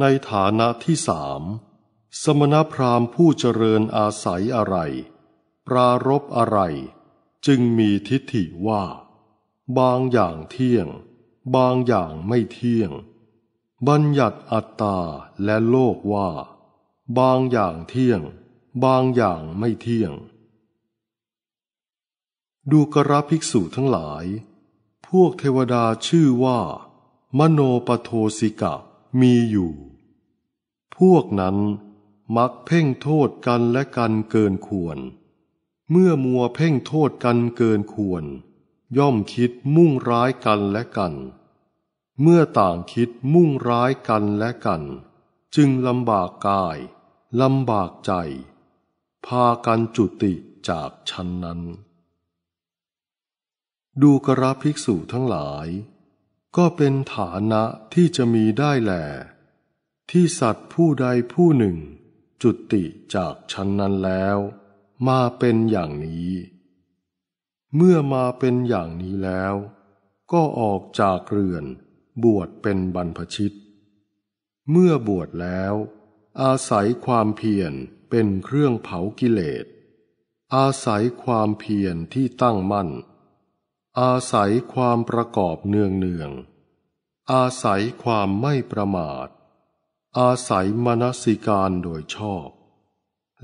Speaker 2: ในฐานะที่สามสมณพราหมณ์ผู้เจริญอาศัยอะไร ปรารบอะไร จึงมีทิฏฐิว่า บางอย่างเที่ยง บางอย่างไม่เที่ยง บัญญัติอัตตาและโลกว่า บางอย่างเที่ยง บางอย่างไม่เที่ยง ดูกระภิกษุทั้งหลาย พวกเทวดาชื่อว่ามโนปโทสิกะมีอยู่ พวกนั้นมักเพ่งโทษกันและกันเกินควร เมื่อมัวเพ่งโทษกันเกินควร ย่อมคิดมุ่งร้ายกันและกัน เมื่อต่างคิดมุ่งร้ายกันและกัน จึง ลำบากกาย ลำบากใจ พากันจุติจากชั้นนั้น ดูกระภิกษุทั้งหลายก็เป็นฐานะที่จะมีได้แหลที่สัตว์ผู้ใดผู้หนึ่ง จุติจากชั้นนั้นแล้วมาเป็นอย่างนี้ เมื่อมาเป็นอย่างนี้แล้วก็ออกจากเรือนบวชเป็นบรรพชิต เมื่อบวชแล้ว อาศัยความเพียรเป็นเครื่องเผากิเลสอาศัยความเพียรที่ตั้งมั่นอาศัยความประกอบเนืองเนือง อาศัยความไม่ประมาท อาศัยมนสิการโดยชอบ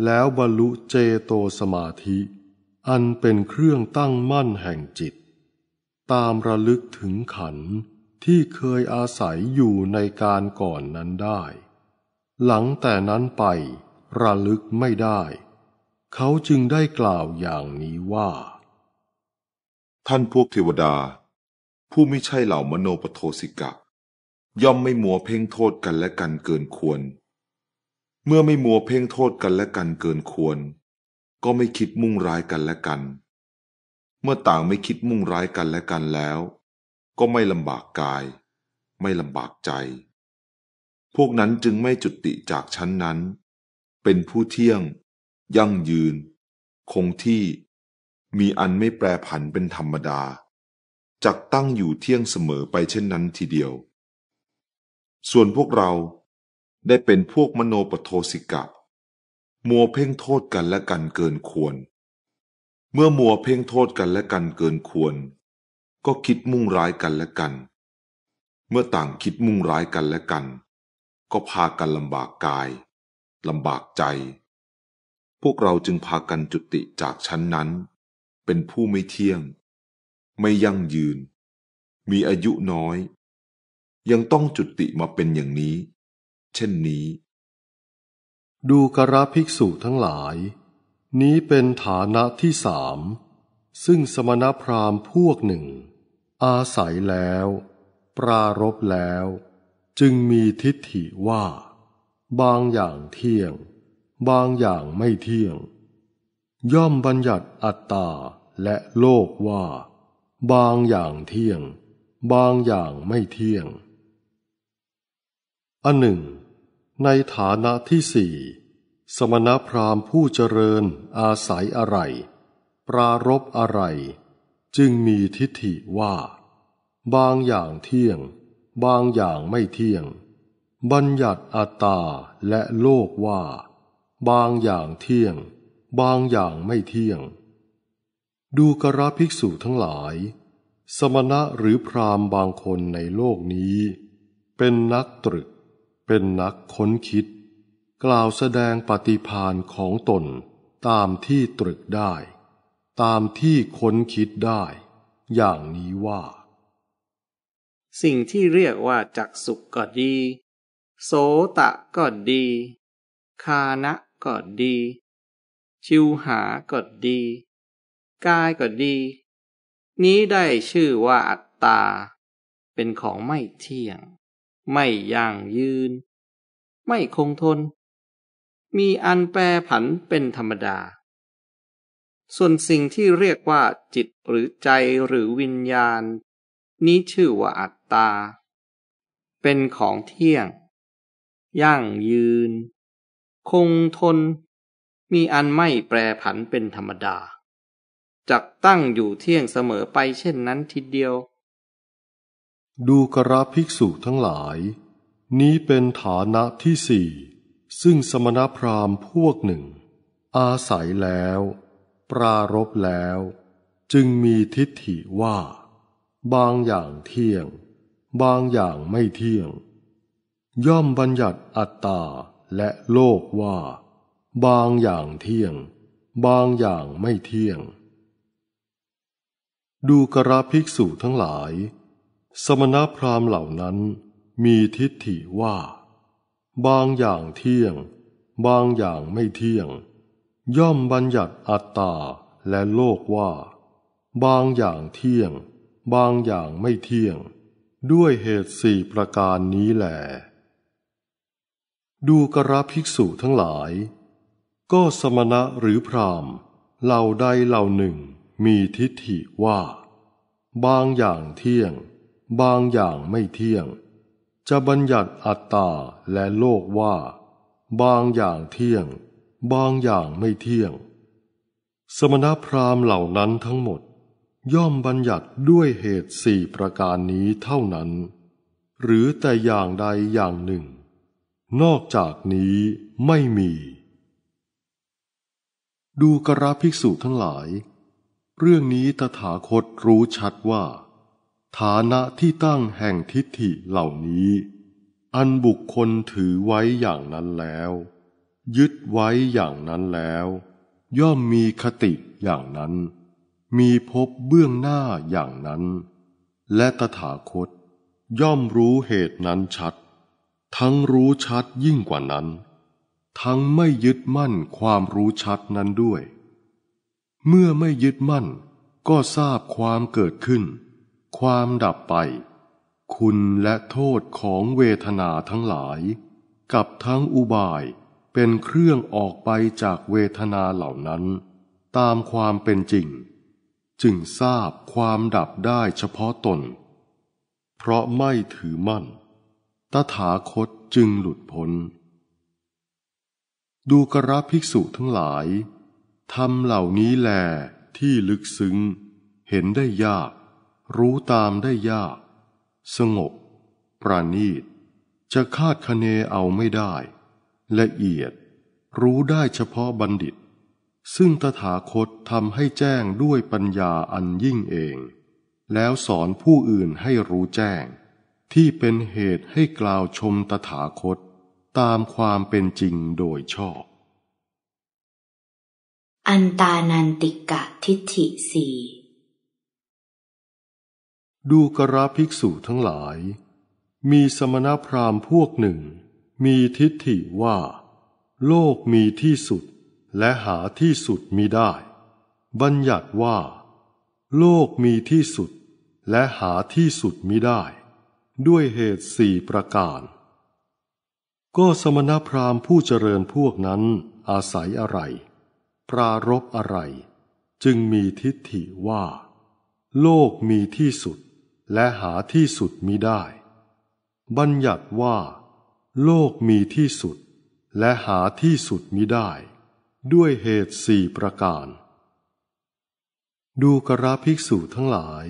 Speaker 2: แล้วบรรลุเจโตสมาธิ อันเป็นเครื่องตั้งมั่นแห่งจิต ตามระลึกถึงขันที่เคยอาศัยอยู่ในการก่อนนั้นได้ หลังแต่นั้นไประลึกไม่ได้ เขาจึงได้กล่าวอย่างนี้ว่า
Speaker 9: ท่านพวกเทวดา ผู้ไม่ใช่เหล่ามโนปโทสิกะ ย่อมไม่มัวเพ่งโทษกันและกันเกินควร เมื่อไม่มัวเพ่งโทษกันและกันเกินควร ก็ไม่คิดมุ่งร้ายกันและกัน เมื่อต่างไม่คิดมุ่งร้ายกันและกันแล้ว ก็ไม่ลำบากกาย ไม่ลำบากใจ พวกนั้นจึงไม่จุติจากชั้นนั้น เป็นผู้เที่ยง ยั่งยืน คงที่มีอันไม่แปรผันเป็นธรรมดาจักตั้งอยู่เที่ยงเสมอไปเช่นนั้นทีเดียว ส่วนพวกเราได้เป็นพวกมโนปโทสิกะมัวเพ่งโทษกันและกันเกินควร เมื่อมัวเพ่งโทษกันและกันเกินควร ก็คิดมุ่งร้ายกันและกัน เมื่อต่างคิดมุ่งร้ายกันและกัน ก็พากันลำบากกาย ลำบากใจ พวกเราจึงพากันจุติจากชั้นนั้นเป็นผู้ไม่เที่ยง ไม่ยั่งยืน มีอายุน้อย ยังต้อง
Speaker 2: จุติมาเป็นอย่างนี้ เช่นนี้ ดูกระภิกษุทั้งหลาย นี้เป็นฐานะที่สาม ซึ่งสมณพราหมณ์พวกหนึ่ง อาศัยแล้ว ปรารบแล้ว จึงมีทิฏฐิว่า บางอย่างเที่ยง บางอย่างไม่เที่ยง ย่อมบัญญัติอัตตาและโลกว่า บางอย่างเที่ยง บางอย่างไม่เที่ยงอันหนึ่ง ในฐานะที่สี่สมณพราหมณ์ผู้เจริญอาศัยอะไร ปรารบอะไร จึงมีทิฏฐิว่า บางอย่างเที่ยง บางอย่างไม่เที่ยง บัญญัติอัตตา และโลกว่า บางอย่างเที่ยง บางอย่างไม่เที่ยงดูกระภิกษุทั้งหลาย สมณะหรือพราหมณ์บางคนในโลกนี้ เป็นนักตรึก เป็นนักค้นคิด กล่าวแสดงปฏิพานของตนตามที่ตรึกได้ ตามที่ค้นคิดได้ อย่างนี้ว่า สิ่งที่เรียกว่าจัก
Speaker 6: สุก็ดี โสตะก็ดี คานะก็ดี ชิวหาก็ดีกายก็ดี นี้ได้ชื่อว่าอัตตา เป็นของไม่เที่ยง ไม่ยั่งยืน ไม่คงทน มีอันแปรผันเป็นธรรมดา ส่วนสิ่งที่เรียกว่าจิตหรือใจหรือวิญญาณ นี้ชื่อว่าอัตตา เป็นของเที่ยง ยั่งยืน คงทน มีอันไม่แปรผันเป็นธรรมดาจักตั้งอยู่เที่ยงเสมอไปเช่นนั้นทีเดียว
Speaker 2: ดูกราภิกษุทั้งหลาย นี้เป็นฐานะที่สี่ ซึ่งสมณพราหมณ์พวกหนึ่ง อาศัยแล้ว ปรารบแล้ว จึงมีทิฏฐิว่า บางอย่างเที่ยง บางอย่างไม่เที่ยง ย่อมบัญญัติอัตตา และโลกว่า บางอย่างเที่ยง บางอย่างไม่เที่ยงดูกระภิกษุทั้งหลาย สมณพราหมณ์เหล่านั้นมีทิฏฐิว่า บางอย่างเที่ยง บางอย่างไม่เที่ยง ย่อมบัญญัติอัตตาและโลกว่า บางอย่างเที่ยง บางอย่างไม่เที่ยง ด้วยเหตุสี่ประการนี้แหลดูกระภิกษุทั้งหลาย ก็สมณะหรือพราหมณ์ เหล่าใดเหล่าหนึ่งมีทิฏฐิว่า บางอย่างเที่ยง บางอย่างไม่เที่ยง จะบัญญัติอัตตา และโลกว่า บางอย่างเที่ยง บางอย่างไม่เที่ยง สมณพราหมณ์เหล่านั้นทั้งหมด ย่อมบัญญัติด้วยเหตุสี่ประการนี้เท่านั้น หรือแต่อย่างใดอย่างหนึ่ง นอกจากนี้ไม่มี ดูกระภิกษุทั้งหลายเรื่องนี้ตถาคตรู้ชัดว่า ฐานะที่ตั้งแห่งทิฏฐิเหล่านี้ อันบุคคลถือไว้อย่างนั้นแล้ว ยึดไว้อย่างนั้นแล้ว ย่อมมีคติอย่างนั้น มีพบเบื้องหน้าอย่างนั้น และตถาคตย่อมรู้เหตุนั้นชัด ทั้งรู้ชัดยิ่งกว่านั้น ทั้งไม่ยึดมั่นความรู้ชัดนั้นด้วยเมื่อไม่ยึดมั่น ก็ทราบความเกิดขึ้น ความดับไป คุณและโทษของเวทนาทั้งหลาย กับทั้งอุบายเป็นเครื่องออกไปจากเวทนาเหล่านั้น ตามความเป็นจริง จึงทราบความดับได้เฉพาะตน เพราะไม่ถือมั่น ตถาคตจึงหลุดพ้นดูกระภิกษุทั้งหลายธรรมเหล่านี้แลที่ลึกซึ้งเห็นได้ยาก รู้ตามได้ยาก สงบ ปราณีต จะคาดคะเนเอาไม่ได้ละเอียดรู้ได้เฉพาะบัณฑิต ซึ่งตถาคตทำให้แจ้งด้วยปัญญาอันยิ่งเอง แล้วสอนผู้อื่นให้รู้แจ้ง ที่เป็นเหตุให้กล่าวชมตถาคต ตามความเป็นจริงโดยชอบ
Speaker 1: อันตานันติกะทิฏฐิสี
Speaker 2: ดูกราภิกษุทั้งหลาย มีสมณพราหมณ์พวกหนึ่งมีทิฏฐิว่า โลกมีที่สุดและหาที่สุดมิได้ บัญญัติว่า โลกมีที่สุดและหาที่สุดมิได้ ด้วยเหตุสี่ประการ ก็สมณพราหมณ์ผู้เจริญพวกนั้นอาศัยอะไรปรารบอะไรจึงมีทิฏฐิว่า โลกมีที่สุดและหาที่สุดมิได้ บัญญัติว่าโลกมีที่สุดและหาที่สุดมิได้ ด้วยเหตุสี่ประการ ดูกราภิกษุทั้งหลาย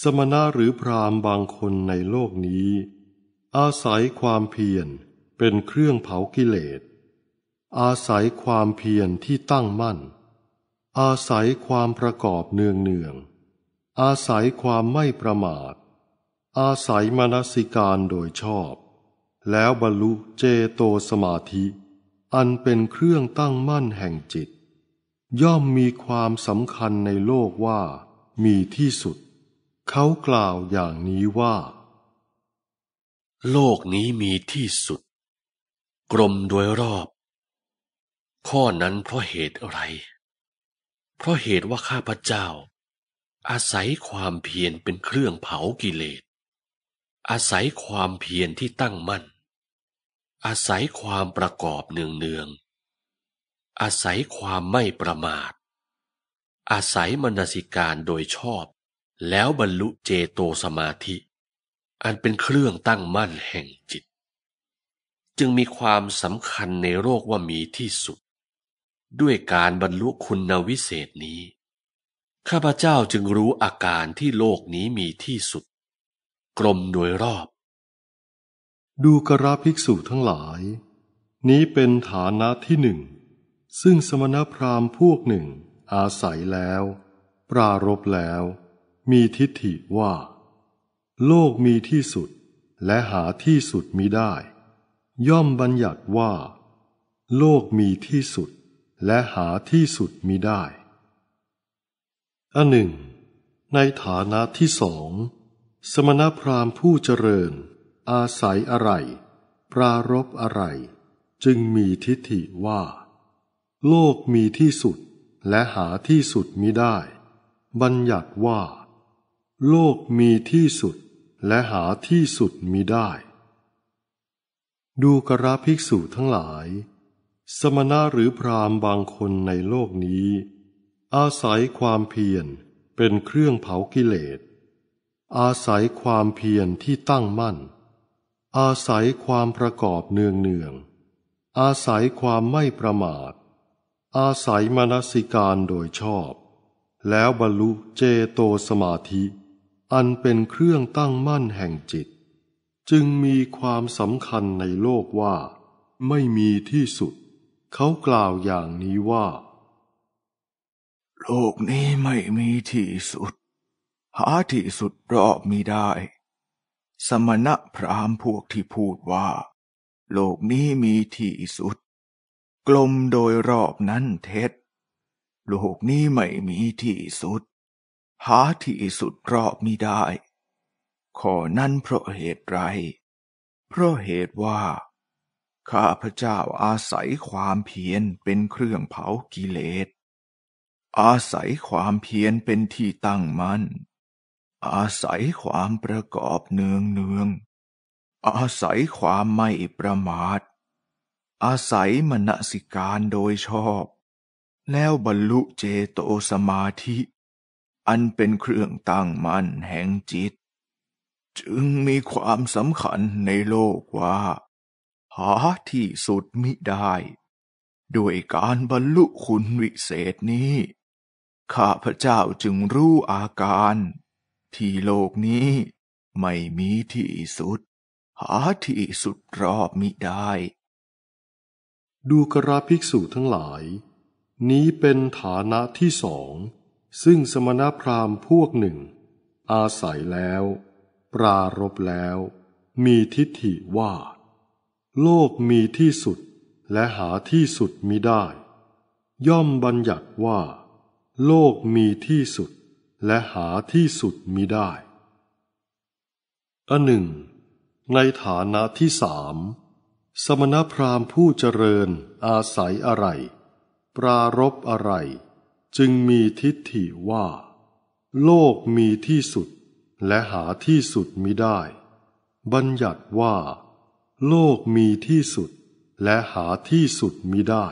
Speaker 2: สมณะหรือพราหมณ์บางคนในโลกนี้ อาศัยความเพียรเป็นเครื่องเผากิเลสอาศัยความเพียรที่ตั้งมั่น อาศัยความประกอบเนืองเนืองอาศัยความไม่ประมาท อาศัยมนสิการโดยชอบ แล้วบรรลุเจโตสมาธิ อันเป็นเครื่องตั้งมั่นแห่งจิต ย่อมมีความสำคัญในโลกว่ามีที่สุด เขากล่าวอย่างนี้ว่า โลกนี้มีที่สุด กลมโดยรอบ
Speaker 7: ข้อนั้นเพราะเหตุอะไร เพราะเหตุว่าข้าพเจ้า อาศัยความเพียรเป็นเครื่องเผากิเลส อาศัยความเพียรที่ตั้งมั่น อาศัยความประกอบเนืองเนืองอาศัยความไม่ประมาท อาศัยมนสิการโดยชอบ แล้วบรรลุเจโตสมาธิ อันเป็นเครื่องตั้งมั่นแห่งจิต จึงมีความสำคัญในโรคว่ามีที่สุดด้วยการบรรลุคุณวิเศษนี้ ข้าพเจ้าจึงรู้อาการที่โลกนี้มีที่สุด กลมโดยรอบ
Speaker 2: ดูกราภิกษุทั้งหลาย นี้เป็นฐานะที่หนึ่ง ซึ่งสมณพราหมณ์พวกหนึ่งอาศัยแล้ว ปรารบแล้ว มีทิฏฐิว่า โลกมีที่สุดและหาที่สุดมิได้ ย่อมบัญญัติว่า โลกมีที่สุดและหาที่สุดมิได้อันหนึ่ง ในฐานะที่สอง สมณพราหมณ์ผู้เจริญ อาศัยอะไร ปรารบอะไร จึงมีทิฏฐิว่า โลกมีที่สุดและหาที่สุดมิได้ บัญญัติว่า โลกมีที่สุด และหาที่สุดมิได้ ดูกระภิกษุทั้งหลายสมณะหรือพรามบางคนในโลกนี้ อาศัยความเพียรเป็นเครื่องเผากิเลสอาศัยความเพียรที่ตั้งมั่น อาศัยความประกอบเนืองเนืองอาศัยความไม่ประมาท อาศัยมนสิการโดยชอบ แล้วบรรลุเจโตสมาธิ อันเป็นเครื่องตั้งมั่นแห่งจิต จึงมีความสำคัญในโลกว่าไม่มีที่สุดเขากล่าวอย่างนี้ว่า โลกนี้ไม่มีที่สุด
Speaker 10: หาที่สุดรอบมีได้ สมณะพราหมณ์พวกที่พูดว่า โลกนี้มีที่สุด กลมโดยรอบนั้นเท็จ โลกนี้ไม่มีที่สุด หาที่สุดรอบมีได้ขอนั้นเพราะเหตุไร เพราะเหตุว่าข้าพเจ้าอาศัยความเพียรเป็นเครื่องเผากิเลส อาศัยความเพียรเป็นที่ตั้งมัน่นอาศัยความประกอบเนืองเนือง อาศัยความไม่ประมาท อาศัยมณสิการโดยชอบ แล้วบรรลุเจโตสมาธิ อันเป็นเครื่องตั้งมั่นแห่งจิต จึงมีความสำคัญในโลกว่าหาที่สุดมิได้ด้วยการบรรลุคุณวิเศษนี้ ข้าพระเจ้าจึงรู้อาการ ที่โลกนี้ไม่มีที่สุด หา
Speaker 2: ที่สุดรอบมิได้ ดูกราภิกษุทั้งหลาย นี้เป็นฐานะที่สอง ซึ่งสมณพราหมณ์พวกหนึ่ง อาศัยแล้ว ปรารบแล้วมีทิฏฐิว่าโลกมีที่สุดและหาที่สุดมิได้ ย่อมบัญญัติว่า โลกมีที่สุด และหาที่สุดมิได้อันหนึ่ง ในฐานะที่สามสมณพราหมณ์ผู้เจริญอาศัยอะไร ปรารบอะไร จึงมีทิฏฐิว่า โลกมีที่สุด และหาที่สุดมิได้ บัญญัติว่าโลกมีที่สุดและหาที่สุดมิได้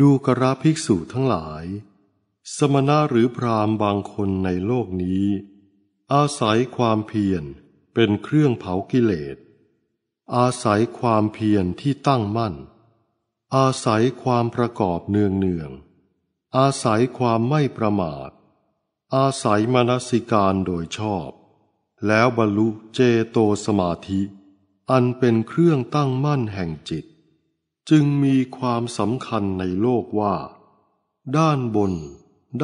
Speaker 2: ดูกระภิกษุทั้งหลาย สมณะหรือพราหมณ์บางคนในโลกนี้ อาศัยความเพียรเป็นเครื่องเผากิเลสอาศัยความเพียรที่ตั้งมั่น อาศัยความประกอบเนืองเนือง อาศัยความไม่ประมาท อาศัยมนสิการโดยชอบ แล้วบรรลุเจโตสมาธิอันเป็นเครื่องตั้งมั่นแห่งจิต จึงมีความสำคัญในโลกว่า ด้านบน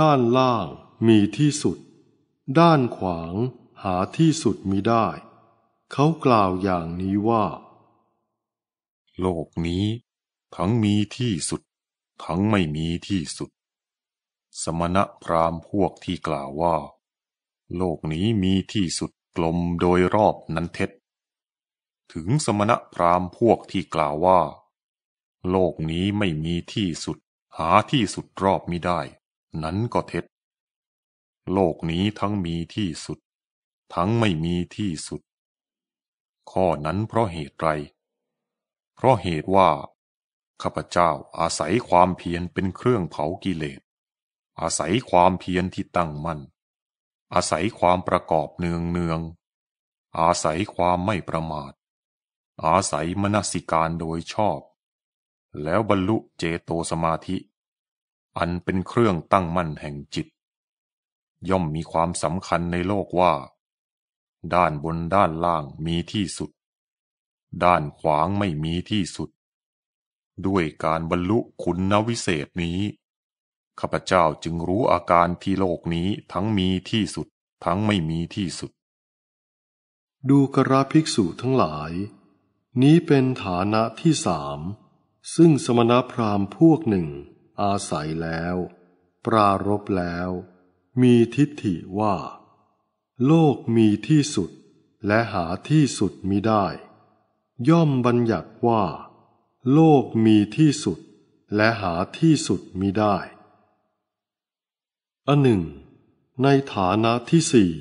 Speaker 2: ด้านล่างมีที่สุด ด้านขวางหาที่สุดมิได้ เขา
Speaker 11: กล่าวอย่างนี้ว่า โลกนี้ ทั้งมีที่สุด ทั้งไม่มีที่สุด สมณะพราหมณ์พวกที่กล่าวว่า โลกนี้มีที่สุดกลมโดยรอบนั้นเท็จถึงสมณพราหมณ์พวกที่กล่าวว่า โลกนี้ไม่มีที่สุด หาที่สุดรอบมิได้ นั้นก็เท็จ โลกนี้ทั้งมีที่สุด ทั้งไม่มีที่สุด ข้อนั้นเพราะเหตุไรเพราะเหตุว่าข้าพเจ้าอาศัยความเพียรเป็นเครื่องเผากิเลสอาศัยความเพียรที่ตั้งมั่นอาศัยความประกอบเนืองเนืองอาศัยความไม่ประมาทอาศัยมนสิการโดยชอบ แล้วบรรลุเจโตสมาธิ อันเป็นเครื่องตั้งมั่นแห่งจิต ย่อมมีความสำคัญในโลกว่า ด้านบนด้านล่างมีที่สุด ด้านขวางไม่มีที่สุด ด้วยการบรรลุคุณวิเศษนี้ข้าพเจ้าจึงรู้อาการที่โลกนี้ทั้งมีที่สุดทั้งไม่มีที่สุด ดูกระภิกษ
Speaker 2: ุทั้งหลายนี้เป็นฐานะที่สามซึ่งสมณพราหมณ์พวกหนึ่งอาศัยแล้ว ปรารบแล้ว มีทิฏฐิว่า โลกมีที่สุดและหาที่สุดมิได้ ย่อมบัญญัติว่า โลกมีที่สุดและหาที่สุดมิได้อันหนึ่ง ในฐานะที่สี่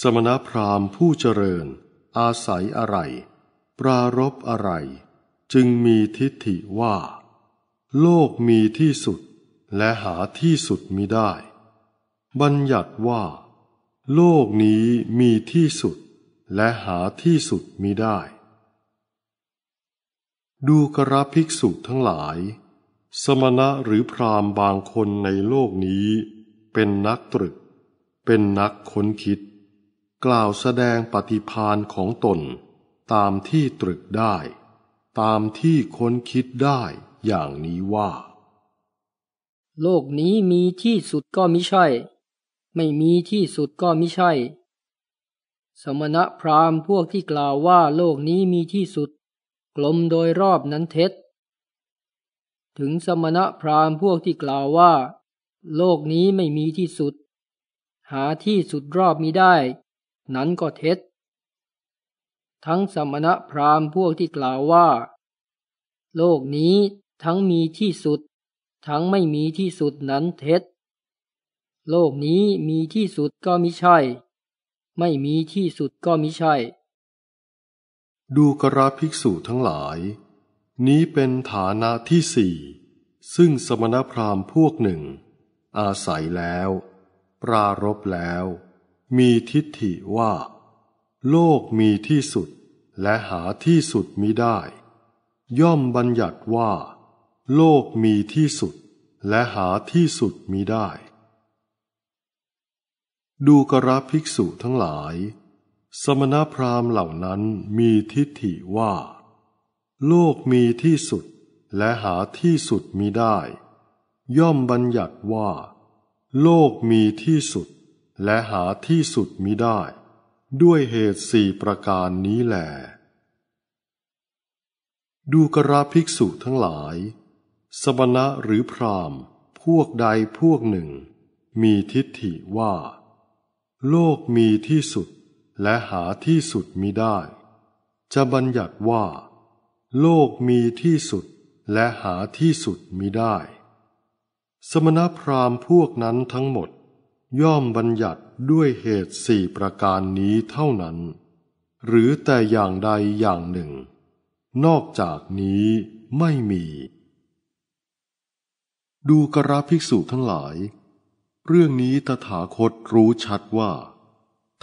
Speaker 2: สมณพราหมณ์ผู้เจริญอาศัยอะไรปรารบอะไร จึงมีทิฏฐิว่า โลกมีที่สุดและหาที่สุดมิได้ บัญญัติว่า โลกนี้มีที่สุด และหาที่สุดมิได้ ดูกระภิกษุทั้งหลาย สมณะหรือพรามบางคนในโลกนี้ เป็นนักตรึกเป็นนักค้นคิด กล่าวแสดงปฏิพานของตนตามที่ตรึกได้ ตามที่ค้นคิดได้อย่างนี้ว่า
Speaker 6: โลกนี้มีที่สุดก็มิใช่ ไม่มีที่สุดก็มิใช่ สมณะพราหมณ์พวกที่กล่าวว่าโลกนี้มีที่สุด กลมโดยรอบนั้นเท็จ ถึงสมณะพราหมณ์พวกที่กล่าวว่าโลกนี้ไม่มีที่สุด หาที่สุดรอบมิได้นั้นก็เท็จทั้งสมณะพราหมณ์พวกที่กล่าวว่า โลกนี้ทั้งมีที่สุด ทั้งไม่มีที่สุดนั้นเท็จ โลกนี้มีที่สุดก็มิใช่ ไม่มีที่สุดก็มิใช่
Speaker 2: ดูกราภิกษุทั้งหลาย นี้เป็นฐานะที่สี่ซึ่งสมณพราหมณ์พวกหนึ่ง อาศัยแล้ว ปรารบแล้ว มีทิฏฐิว่าโลกมีที่สุดและหาที่สุดมิได้ ย่อมบัญญัติว่า โลกมีที่สุดและหาที่สุดมิได้ ดูกระภิกษุทั้งหลาย สมณพราหมณ์เหล่านั้นมีทิฏฐิว่า โลกมีที่สุดและหาที่สุดมิได้ ย่อมบัญญัติว่า โลกมีที่สุดและหาที่สุดมิได้ด้วยเหตุสี่ประการนี้แหลดูกราภิกษุทั้งหลาย สมณะหรือพรามพวกใดพวกหนึ่ง มีทิฏฐิว่า โลกมีที่สุดและหาที่สุดมิได้ จะบัญญัติว่า โลกมีที่สุดและหาที่สุดมิได้ สมณพราหมณ์พวกนั้นทั้งหมดย่อมบัญญัติด้วยเหตุสี่ประการนี้เท่านั้น หรือแต่อย่างใดอย่างหนึ่ง นอกจากนี้ไม่มี ดูกราภิกษุทั้งหลาย เรื่องนี้ตถาคตรู้ชัดว่า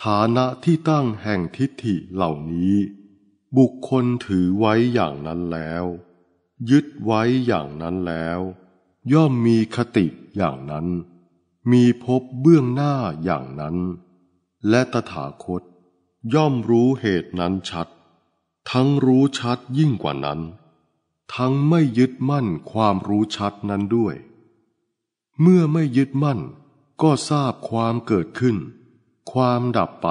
Speaker 2: ฐานะที่ตั้งแห่งทิฏฐิเหล่านี้ บุคคลถือไว้อย่างนั้นแล้ว ยึดไว้อย่างนั้นแล้ว ย่อมมีคติอย่างนั้นมีพบเบื้องหน้าอย่างนั้น และตถาคต ย่อมรู้เหตุนั้นชัด ทั้งรู้ชัดยิ่งกว่านั้น ทั้งไม่ยึดมั่นความรู้ชัดนั้นด้วย เมื่อไม่ยึดมั่น ก็ทราบความเกิดขึ้น ความดับไป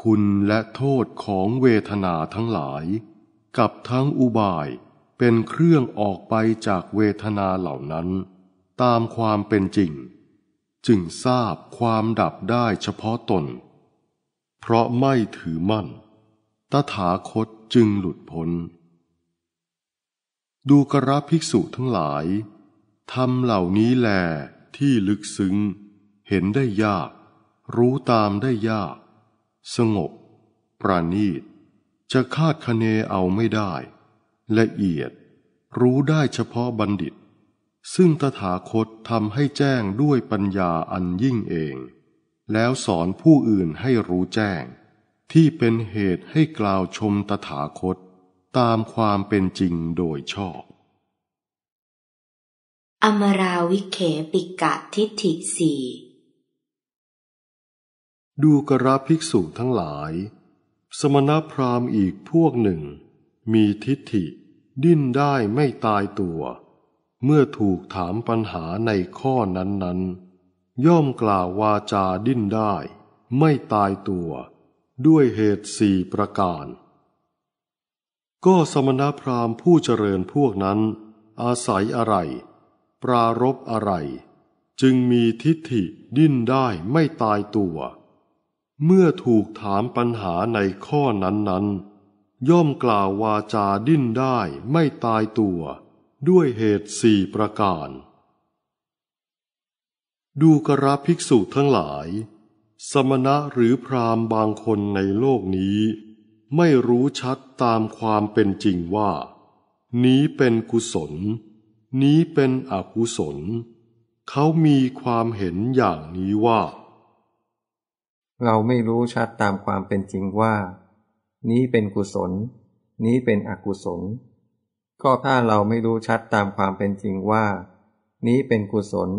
Speaker 2: คุณและโทษของเวทนาทั้งหลาย กับทั้งอุบายเป็นเครื่องออกไปจากเวทนาเหล่านั้น ตามความเป็นจริงจึงทราบความดับได้เฉพาะตน เพราะไม่ถือมั่น ตถาคตจึงหลุดพ้น ดูกระภิกษุทั้งหลายทำเหล่านี้แล ที่ลึกซึ้ง เห็นได้ยาก รู้ตามได้ยาก สงบ ประณีต จะคาดคะเนเอาไม่ได้ละเอียด รู้ได้เฉพาะบัณฑิตซึ่งตถาคตทำให้แจ้งด้วยปัญญาอันยิ่งเอง แล้วสอนผู้อื่นให้รู้แจ้ง ที่เป็นเหตุให้กล่าวชมตถาคตตามความเป็นจริงโดยชอบ
Speaker 1: อมราวิเคปิกะทิฏฐิสี
Speaker 2: ดูกระภิกษุทั้งหลาย สมณพราหมณ์อีกพวกหนึ่งมีทิฏฐิดิ้นได้ไม่ตายตัวเมื่อถูกถามปัญหาในข้อนั้น ๆ ย่อมกล่าววาจาดิ้นได้ ไม่ตายตัว ด้วยเหตุสี่ประการ ก็สมณพราหมณ์ผู้เจริญพวกนั้น อาศัยอะไรปรารบอะไร จึงมีทิฏฐิดิ้นได้ ไม่ตายตัว เมื่อถูกถามปัญหาในข้อนั้น ๆ ย่อมกล่าววาจาดิ้นได้ ไม่ตายตัวด้วยเหตุสี่ประการ ดูกระภิกษุทั้งหลาย สมณะหรือพรามบางคนในโลกนี้ ไม่รู้ชัดตามความเป็นจริงว่า นี้เป็นกุศล นี้เป็นอกุศล เขามีความเห็นอย่างนี้ว่า เราไม่รู้ชัดตามความเป็นจริงว่า นี้เป็น
Speaker 8: กุศล นี้เป็นอกุศลก็ถ้าเราไม่รู้ชัดตามความเป็นจริงว่านี้เป็นกุศล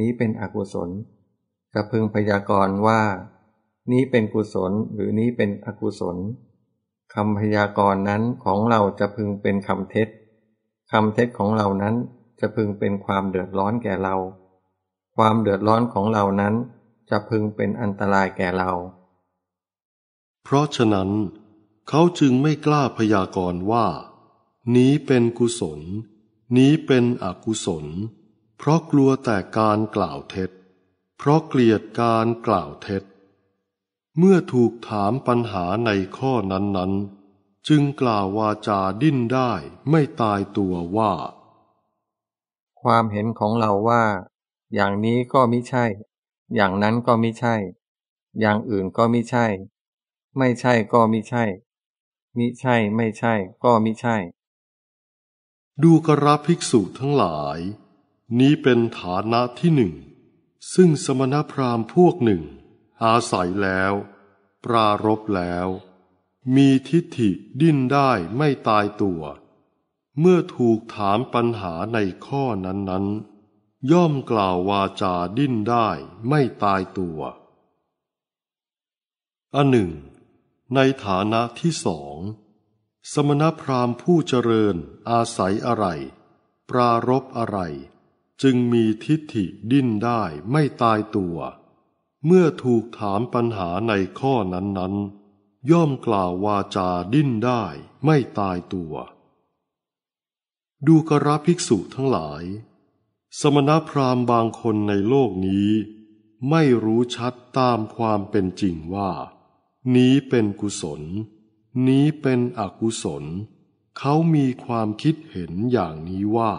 Speaker 8: นี้เป็นอกุศลกระพึงพยากรณ์ว่า นี้เป็นกุศลหรือนี้เป็นอกุศลคำพยากรณ์นั้นของเราจะพึงเป็นคำเท็จคำเท็จของเรานั้นจะพึงเป็นความเดือดร้อนแก่เรา ความเดือดร้อนของเรานั้นจะพ
Speaker 2: ึงเป็นอันตรายแก่เรา เพราะฉะนั้น เขาจึงไม่กล้าพยากรณ์ว่านี้เป็นกุศล นี้เป็นอกุศล เพราะกลัวแต่การกล่าวเท็จ เพราะเกลียดการกล่าวเท็จ เมื่อถูกถามปัญหาในข้อนั้นๆ จึงกล่าววาจาดิ้นได้ไม่ตายตัวว่า ความเห็นของเราว่า อย่างนี้ก็มิใช่ อย่างนั้นก็ม
Speaker 8: ิใช่ อย่างอื่นก็มิใช่ ไม่ใช่ก็มิใช่
Speaker 2: มิใช่ไม่ใช่ ก็มิใช่ดูกระภิกษุทั้งหลาย นี้เป็นฐานะที่หนึ่ง ซึ่งสมณพราหมณ์พวกหนึ่งอาศัยแล้ว ปรารบแล้ว มีทิฏฐิดิ้นได้ไม่ตายตัว เมื่อถูกถามปัญหาในข้อนั้นๆย่อมกล่าววาจาดิ้นได้ไม่ตายตัว อันหนึ่ง ในฐานะที่สองสมณพราหมณ์ผู้เจริญอาศัยอะไร ปรารบอะไร จึงมีทิฏฐิดิ้นได้ ไม่ตายตัว เมื่อถูกถามปัญหาในข้อนั้นๆ ย่อมกล่าววาจาดิ้นได้ไม่ตายตัว ดูกระภิกษุทั้งหลาย สมณพราหมณ์บางคนในโลกนี้ ไม่รู้ชัดตามความเป็นจริงว่านี้เป็นกุศลนี้เป็นอกุศล เขามีความคิดเห็นอย่างนี้ว่า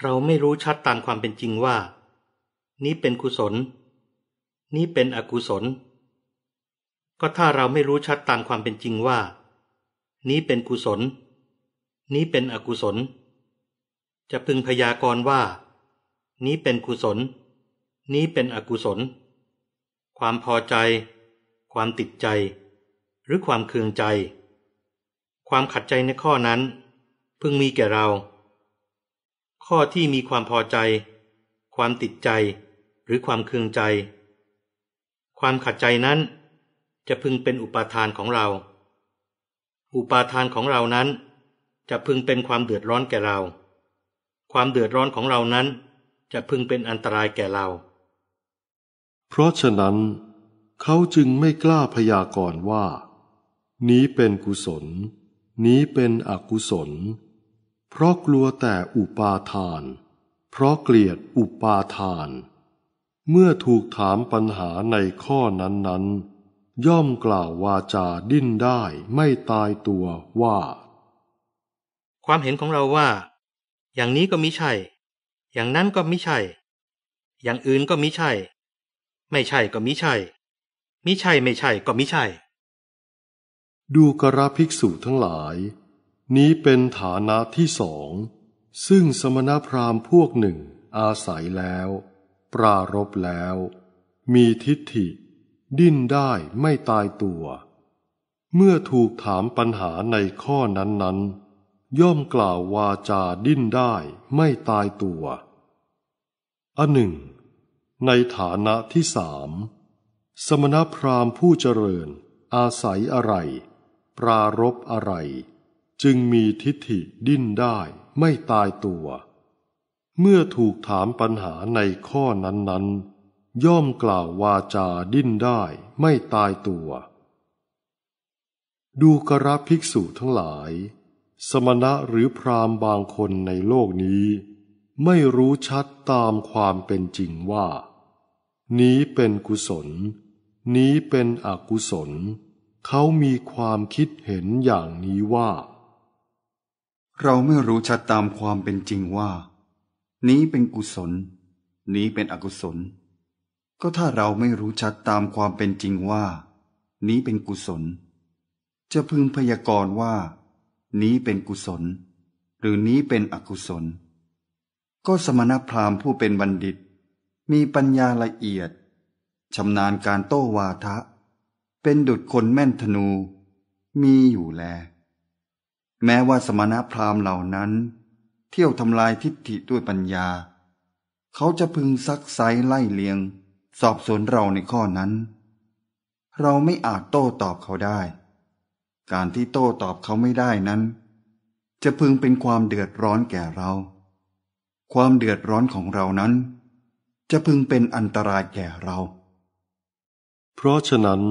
Speaker 6: เราไม่รู้ชัดตามความเป็นจริงว่า นี้เป็นกุศล นี้เป็นอกุศล ก็ถ้าเราไม่รู้ชัดตามความเป็นจริงว่า นี้เป็นกุศล นี้เป็นอกุศล จะพึงพยากรณ์ว่า นี้เป็นกุศล นี้เป็นอกุศล ความพอใจ ความติดใจหรือความเคืองใจ ความขัดใจในข้อนั้น พึงมีแก่เรา ข้อที่มีความพอใจ ความติดใจหรือความเคืองใจ ความขัดใจนั้น จะพึงเป็นอุปาทานของเรา อุปาทานของเรานั้น จะพึงเป็นความเดือดร้อนแก่เรา ความเดือดร้อนของเรานั้น จะพึงเป็นอันตรายแก่เรา
Speaker 2: เพราะฉะนั้น เขาจึงไม่กล้าพยากรณ์ว่านี้เป็นกุศล นี้เป็นอกุศล เพราะกลัวแต่อุปาทาน เพราะเกลียดอุปาทาน เมื่อถูกถามปัญหาในข้อนั้นๆ ย่อมกล่าววาจาดิ้นได้ไม่ตายตัวว่า
Speaker 6: ความเห็นของเราว่า อย่างนี้ก็มิใช่ อย่างนั้นก็มิใช่ อย่างอื่นก็มิใช่ ไม่ใช่ก็มิใช่มิใช่ไม่ใช่ก็มิใช่
Speaker 2: ดูกระภิกษุทั้งหลาย นี้เป็นฐานะที่สอง ซึ่งสมณพราหมณ์พวกหนึ่งอาศัยแล้ว ปรารบแล้ว มีทิฏฐิ ดิ้นได้ไม่ตายตัว เมื่อถูกถามปัญหาในข้อนั้นๆ ย่อมกล่าววาจาดิ้นได้ไม่ตายตัวอันหนึ่ง ในฐานะที่สาม สมณพราหมณ์ผู้เจริญอาศัยอะไรปรารบอะไร จึงมีทิฏฐิดิ้นได้ ไม่ตายตัว เมื่อถูกถามปัญหาในข้อนั้นๆ ย่อมกล่าววาจาดิ้นได้ไม่ตายตัว ดูกระภิกษุทั้งหลาย สมณะหรือพรามบางคนในโลกนี้ ไม่รู้ชัดตามความเป็นจริงว่า นี้เป็นกุศล นี้เป็นอกุศลเขามีความคิดเห็นอย่างนี้ว่า เราไม่รู้ชัดตามความเป็นจ
Speaker 8: ริงว่า นี้เป็นกุศล นี้เป็นอกุศล ก็ถ้าเราไม่รู้ชัดตามความเป็นจริงว่า นี้เป็นกุศล จะพึงพยากรณ์ว่านี้เป็นกุศล หรือนี้เป็นอกุศล ก็สมณพราหมณ์ผู้เป็นบัณฑิต มีปัญญาละเอียดชำนาญการโต้วาทะเป็นดุจคนแม่นธนู มีอยู่แล แม้ว่าสมณพราหมณ์เหล่านั้น เที่ยวทำลายทิฏฐิด้วยปัญญา เขาจะพึงซักไซไล่เลียง สอบสวนเราในข้อนั้น เราไม่อาจโต้ตอบเขาได้ การที่โต้ตอบเขาไม่ได้นั้น จะพึงเป็นความเดือดร้อนแก่เรา ความเดือดร้อนของเรานั้น จะพึงเป็นอันตรายแก่เรา
Speaker 2: เพราะฉะนั้น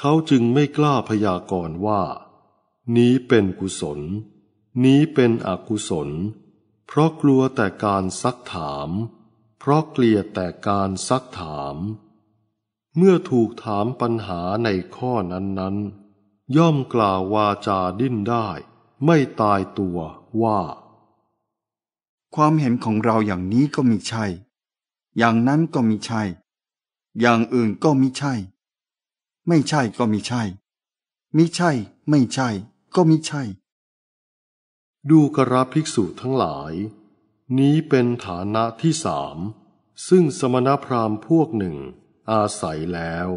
Speaker 2: เขาจึงไม่กล้าพยากรณ์ว่า นี้เป็นกุศล นี้เป็นอกุศล เพราะกลัวแต่การซักถาม เพราะเกลียดแต่การซักถาม เมื่อถูกถามปัญหาในข้อนั้นๆ ย่อมกล่าววาจาดิ้นได้ ไม่ตายตัวว่า
Speaker 8: ความเห็นของเราอย่างนี้ก็มีใช่ อย่างนั้นก็มีใช่ อย่างอื่นก็มิใช่ไม่ใช่ก็ม่ใช่มิใช่ ไม่ใช่ ก็มิใช่
Speaker 2: ดูกระภิกษุทั้งหลาย นี้เป็นฐานะที่สาม ซึ่งสมณพราหมณ์พวกหนึ่งอาศัยแล้ว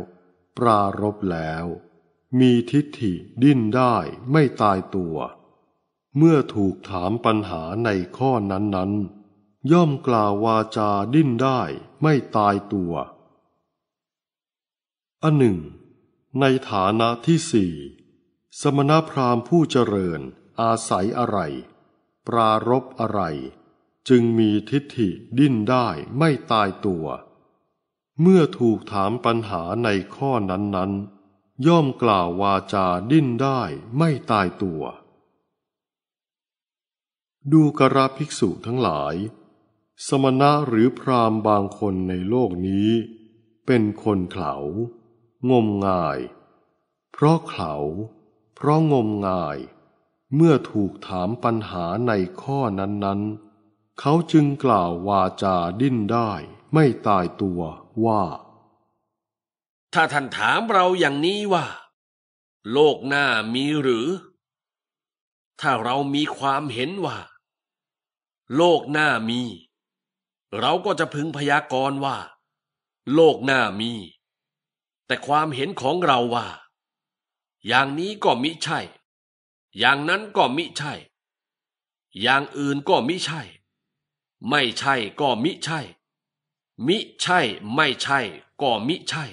Speaker 2: ปรารบแล้ว มีทิฏฐิดิ้นได้ไม่ตายตัว เมื่อถูกถามปัญหาในข้อนั้นๆ ย่อมกล่าววาจาดิ้นได้ไม่ตายตัวอันหนึ่งในฐานะที่สี่สมณพราหมณ์ผู้เจริญอาศัยอะไร ปรารบอะไร จึงมีทิฏฐิดิ้นได้ไม่ตายตัว เมื่อถูกถามปัญหาในข้อนั้นๆ ย่อมกล่าววาจาดิ้นได้ไม่ตายตัว ดูกระภิกษุทั้งหลาย สมณะหรือพราหมณ์บางคนในโลกนี้เป็นคนเขา่างมงาย เพราะเขา เพราะงมงาย เมื่อถูกถามปัญหาในข้อนั้น ๆ เขาจึงกล่าววาจาดิ้นได้ ไม่ตายตัวว่า
Speaker 7: ถ้าท่านถามเราอย่างนี้ว่า โลกหน้ามีหรือ ถ้าเรามีความเห็นว่า โลกหน้ามี เราก็จะพึงพยากรณ์ว่า โลกหน้ามีแต่ความเห็นของเราว่า อย่างนี้ก็มิใช่ อย่างนั้นก็มิใช่ อย่างอื่นก็มิใช่ ไม่ใช่ก็มิใช่ มิใช่ ไม่ใช่ ก็มิใช่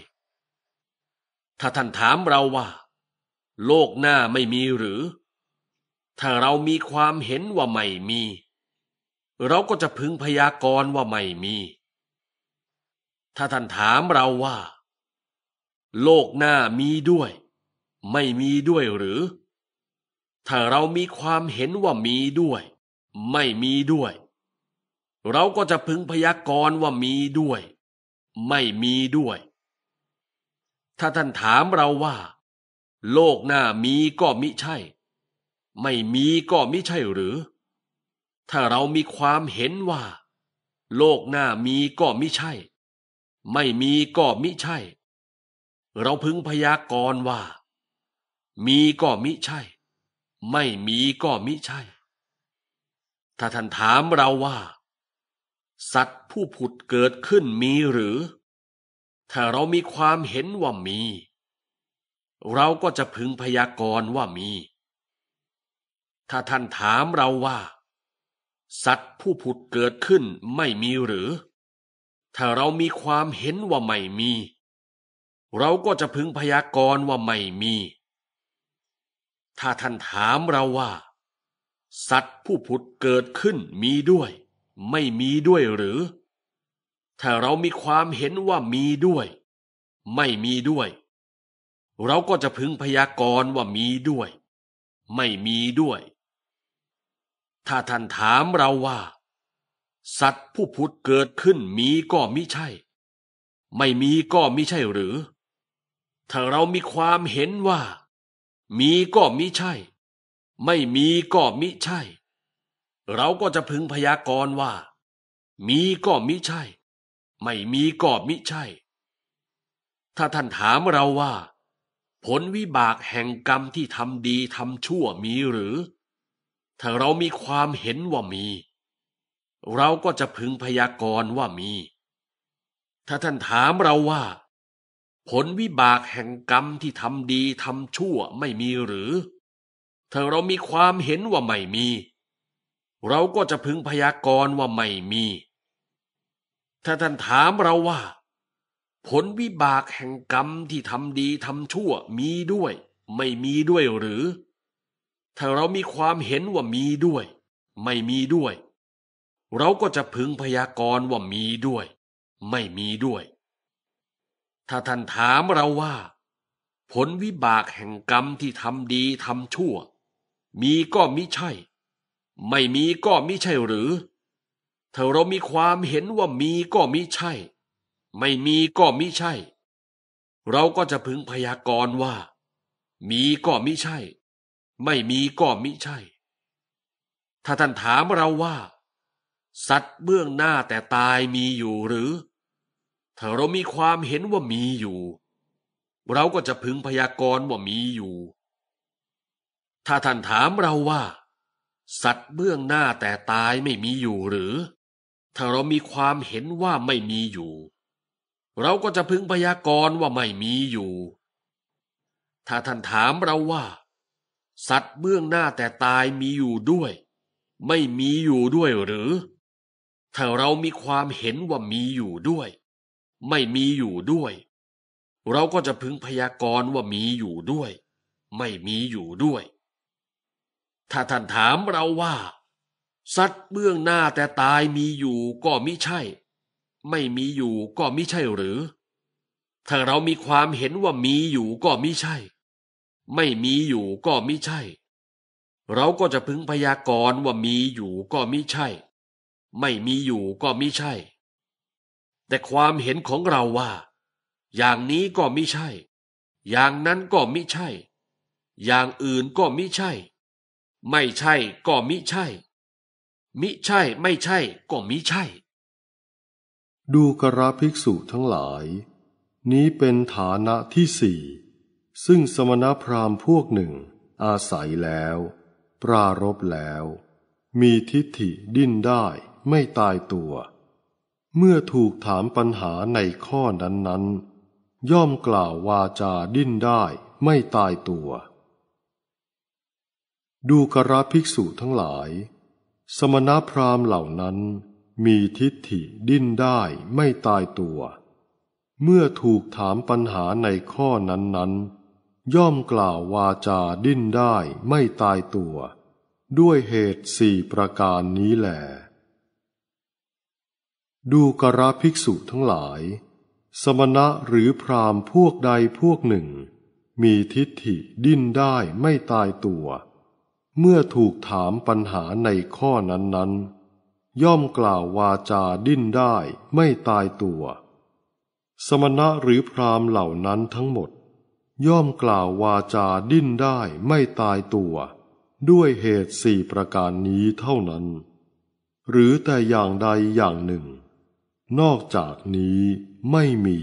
Speaker 7: ถ้าท่านถามเราว่า โลกหน้าไม่มีหรือ ถ้าเรามีความเห็นว่าไม่มี เราก็จะพึงพยากรณ์ว่าไม่มี ถ้าท่านถามเราว่าโลกหน้ามีด้วย ไม่มีด้วยหรือ ถ้าเรามีความเห็นว่ามีด้วย ไม่มีด้วย เราก็จะพึงพยากรณ์ว่ามีด้วย ไม่มีด้วย ถ้าท่านถามเราว่า โลกหน้ามีก็มิใช่ ไม่มีก็มิใช่หรือ ถ้าเรามีความเห็นว่า โลกหน้ามีก็มิใช่ ไม่มีก็มิใช่เราพึงพยากรณ์ว่ามีก็มิใช่ ไม่มีก็มิใช่ ถ้าท่านถามเราว่า สัตว์ผู้ผุดเกิดขึ้นมีหรือ ถ้าเรามีความเห็นว่ามี เราก็จะพึงพยากรณ์ว่ามี ถ้าท่านถามเราว่า สัตว์ผู้ผุดเกิดขึ้นไม่มีหรือ ถ้าเรามีความเห็นว่าไม่มีเราก็จะพึงพยากรณ์ว่าไม่มี ถ้าท่านถามเราว่า สัตว์ผู้ผุดเกิดขึ้นมีด้วย ไม่มีด้วยหรือ ถ้าเรามีความเห็นว่ามีด้วย ไม่มีด้วย เราก็จะพึงพยากรณ์ว่ามีด้วย ไม่มีด้วย ถ้าท่านถามเราว่า สัตว์ผู้ผุดเกิดขึ้นมีก็มิใช่ ไม่มีก็มิใช่หรือถ้าเรามีความเห็นว่า มีก็มิใช่ ไม่มีก็มิใช่ เราก็จะพึงพยากรณ์ว่า มีก็มิใช่ ไม่มีก็มิใช่ ถ้าท่านถามเราว่า ผลวิบากแห่งกรรมที่ทำดีทำชั่วมีหรือ ถ้าเรามีความเห็นว่ามี เราก็จะพึงพยากรณ์ว่ามี ถ้าท่านถามเราว่าผลวิบากแห่งกรรมที่ทำดีทำชั่วไม่มีหรือถ้าเรามีความเห็นว่าไม่มี เราก็จะพึงพยากรณ์ว่าไม่มี ถ้าท่านถามเราว่า ผลวิบากแห่งกรรมที่ทำดีทำชั่วมีด้วยไม่มีด้วยหรือ ถ้าเรามีความเห็นว่ามีด้วย ไม่มีด้วย เราก็จะพึงพยากรณ์ว่ามีด้วย ไม่มีด้วยถ้าท่านถามเราว่า ผลวิบากแห่งกรรมที่ทำดีทำชั่ว มีก็มิใช่ ไม่มีก็มิใช่หรือถ้าเรามีความเห็นว่ามีก็มิใช่ ไม่มีก็มิใช่ เราก็จะพึงพยากรณ์ว่า มีก็มิใช่ ไม่มีก็มิใช่ ถ้าท่านถามเราว่า สัตว์เบื้องหน้าแต่ตายมีอยู่หรือถ้าเรามีความเห็นว่ามีอยู่ เราก็จะพึงพยากรณ์ว่ามีอยู่ ถ้าท่านถามเราว่า สัตว์เบื้องหน้าแต่ตายไม่มีอยู่หรือ ถ้าเรามีความเห็นว่าไม่มีอยู่ เราก็จะพึงพยากรณ์ว่าไม่มีอยู่ ถ้าท่านถามเราว่า สัตว์เบื้องหน้าแต่ตายมีอยู่ด้วย ไม่มีอยู่ด้วยหรือ ถ้าเรามีความเห็นว่ามีอยู่ด้วยไม่มีอยู่ด้วย เราก็จะพึงพยากรณ์ว่ามีอยู่ด้วย ไม่มีอยู่ด้วย ถ้าท่านถามเราว่า สัตว์เบื้องหน้าแต่ตายมีอยู่ก็มิใช่ ไม่มีอยู่ก็มิใช่หรือ ถ้าเรามีความเห็นว่ามีอยู่ก็มิใช่ ไม่มีอยู่ก็มิใช่ เราก็จะพึงพยากรณ์ว่ามีอยู่ก็มิใช่ ไม่มีอยู่ก็มิใช่แต่ความเห็นของเราว่า อย่างนี้ก็มิใช่ อย่างนั้นก็มิใช่ อย่างอื่นก็มิใช่ ไม่ใช่ก็มิใช่ มิใช่ ไม่ใช่ก็มิใช่
Speaker 2: ดูกราภิกษุทั้งหลาย นี้เป็นฐานะที่สี่ซึ่งสมณพราหมณ์พวกหนึ่งอาศัยแล้ว ปรารบแล้ว มีทิฏฐิดิ้นได้ไม่ตายตัวเมื่อถูกถามปัญหาในข้อนั้นๆ ย่อมกล่าววาจาดิ้นได้ไม่ตายตัว ดูกราภิกษุทั้งหลาย สมณพราหมณ์เหล่านั้น มีทิฏฐิดิ้นได้ไม่ตายตัว เมื่อถูกถามปัญหาในข้อนั้นๆ ย่อมกล่าววาจาดิ้นได้ไม่ตายตัว ด้วยเหตุสี่ประการนี้แหละดูกราภิกษุทั้งหลาย สมณะหรือพรามพวกใดพวกหนึ่ง มีทิฏฐิดิ้นได้ไม่ตายตัว เมื่อถูกถามปัญหาในข้อนั้นๆ ย่อมกล่าววาจาดิ้นได้ไม่ตายตัว สมณะหรือพรามเหล่านั้นทั้งหมด ย่อมกล่าววาจาดิ้นได้ไม่ตายตัว ด้วยเหตุสี่ประการนี้เท่านั้น หรือแต่อย่างใดอย่างหนึ่งนอกจากนี้ไม่มี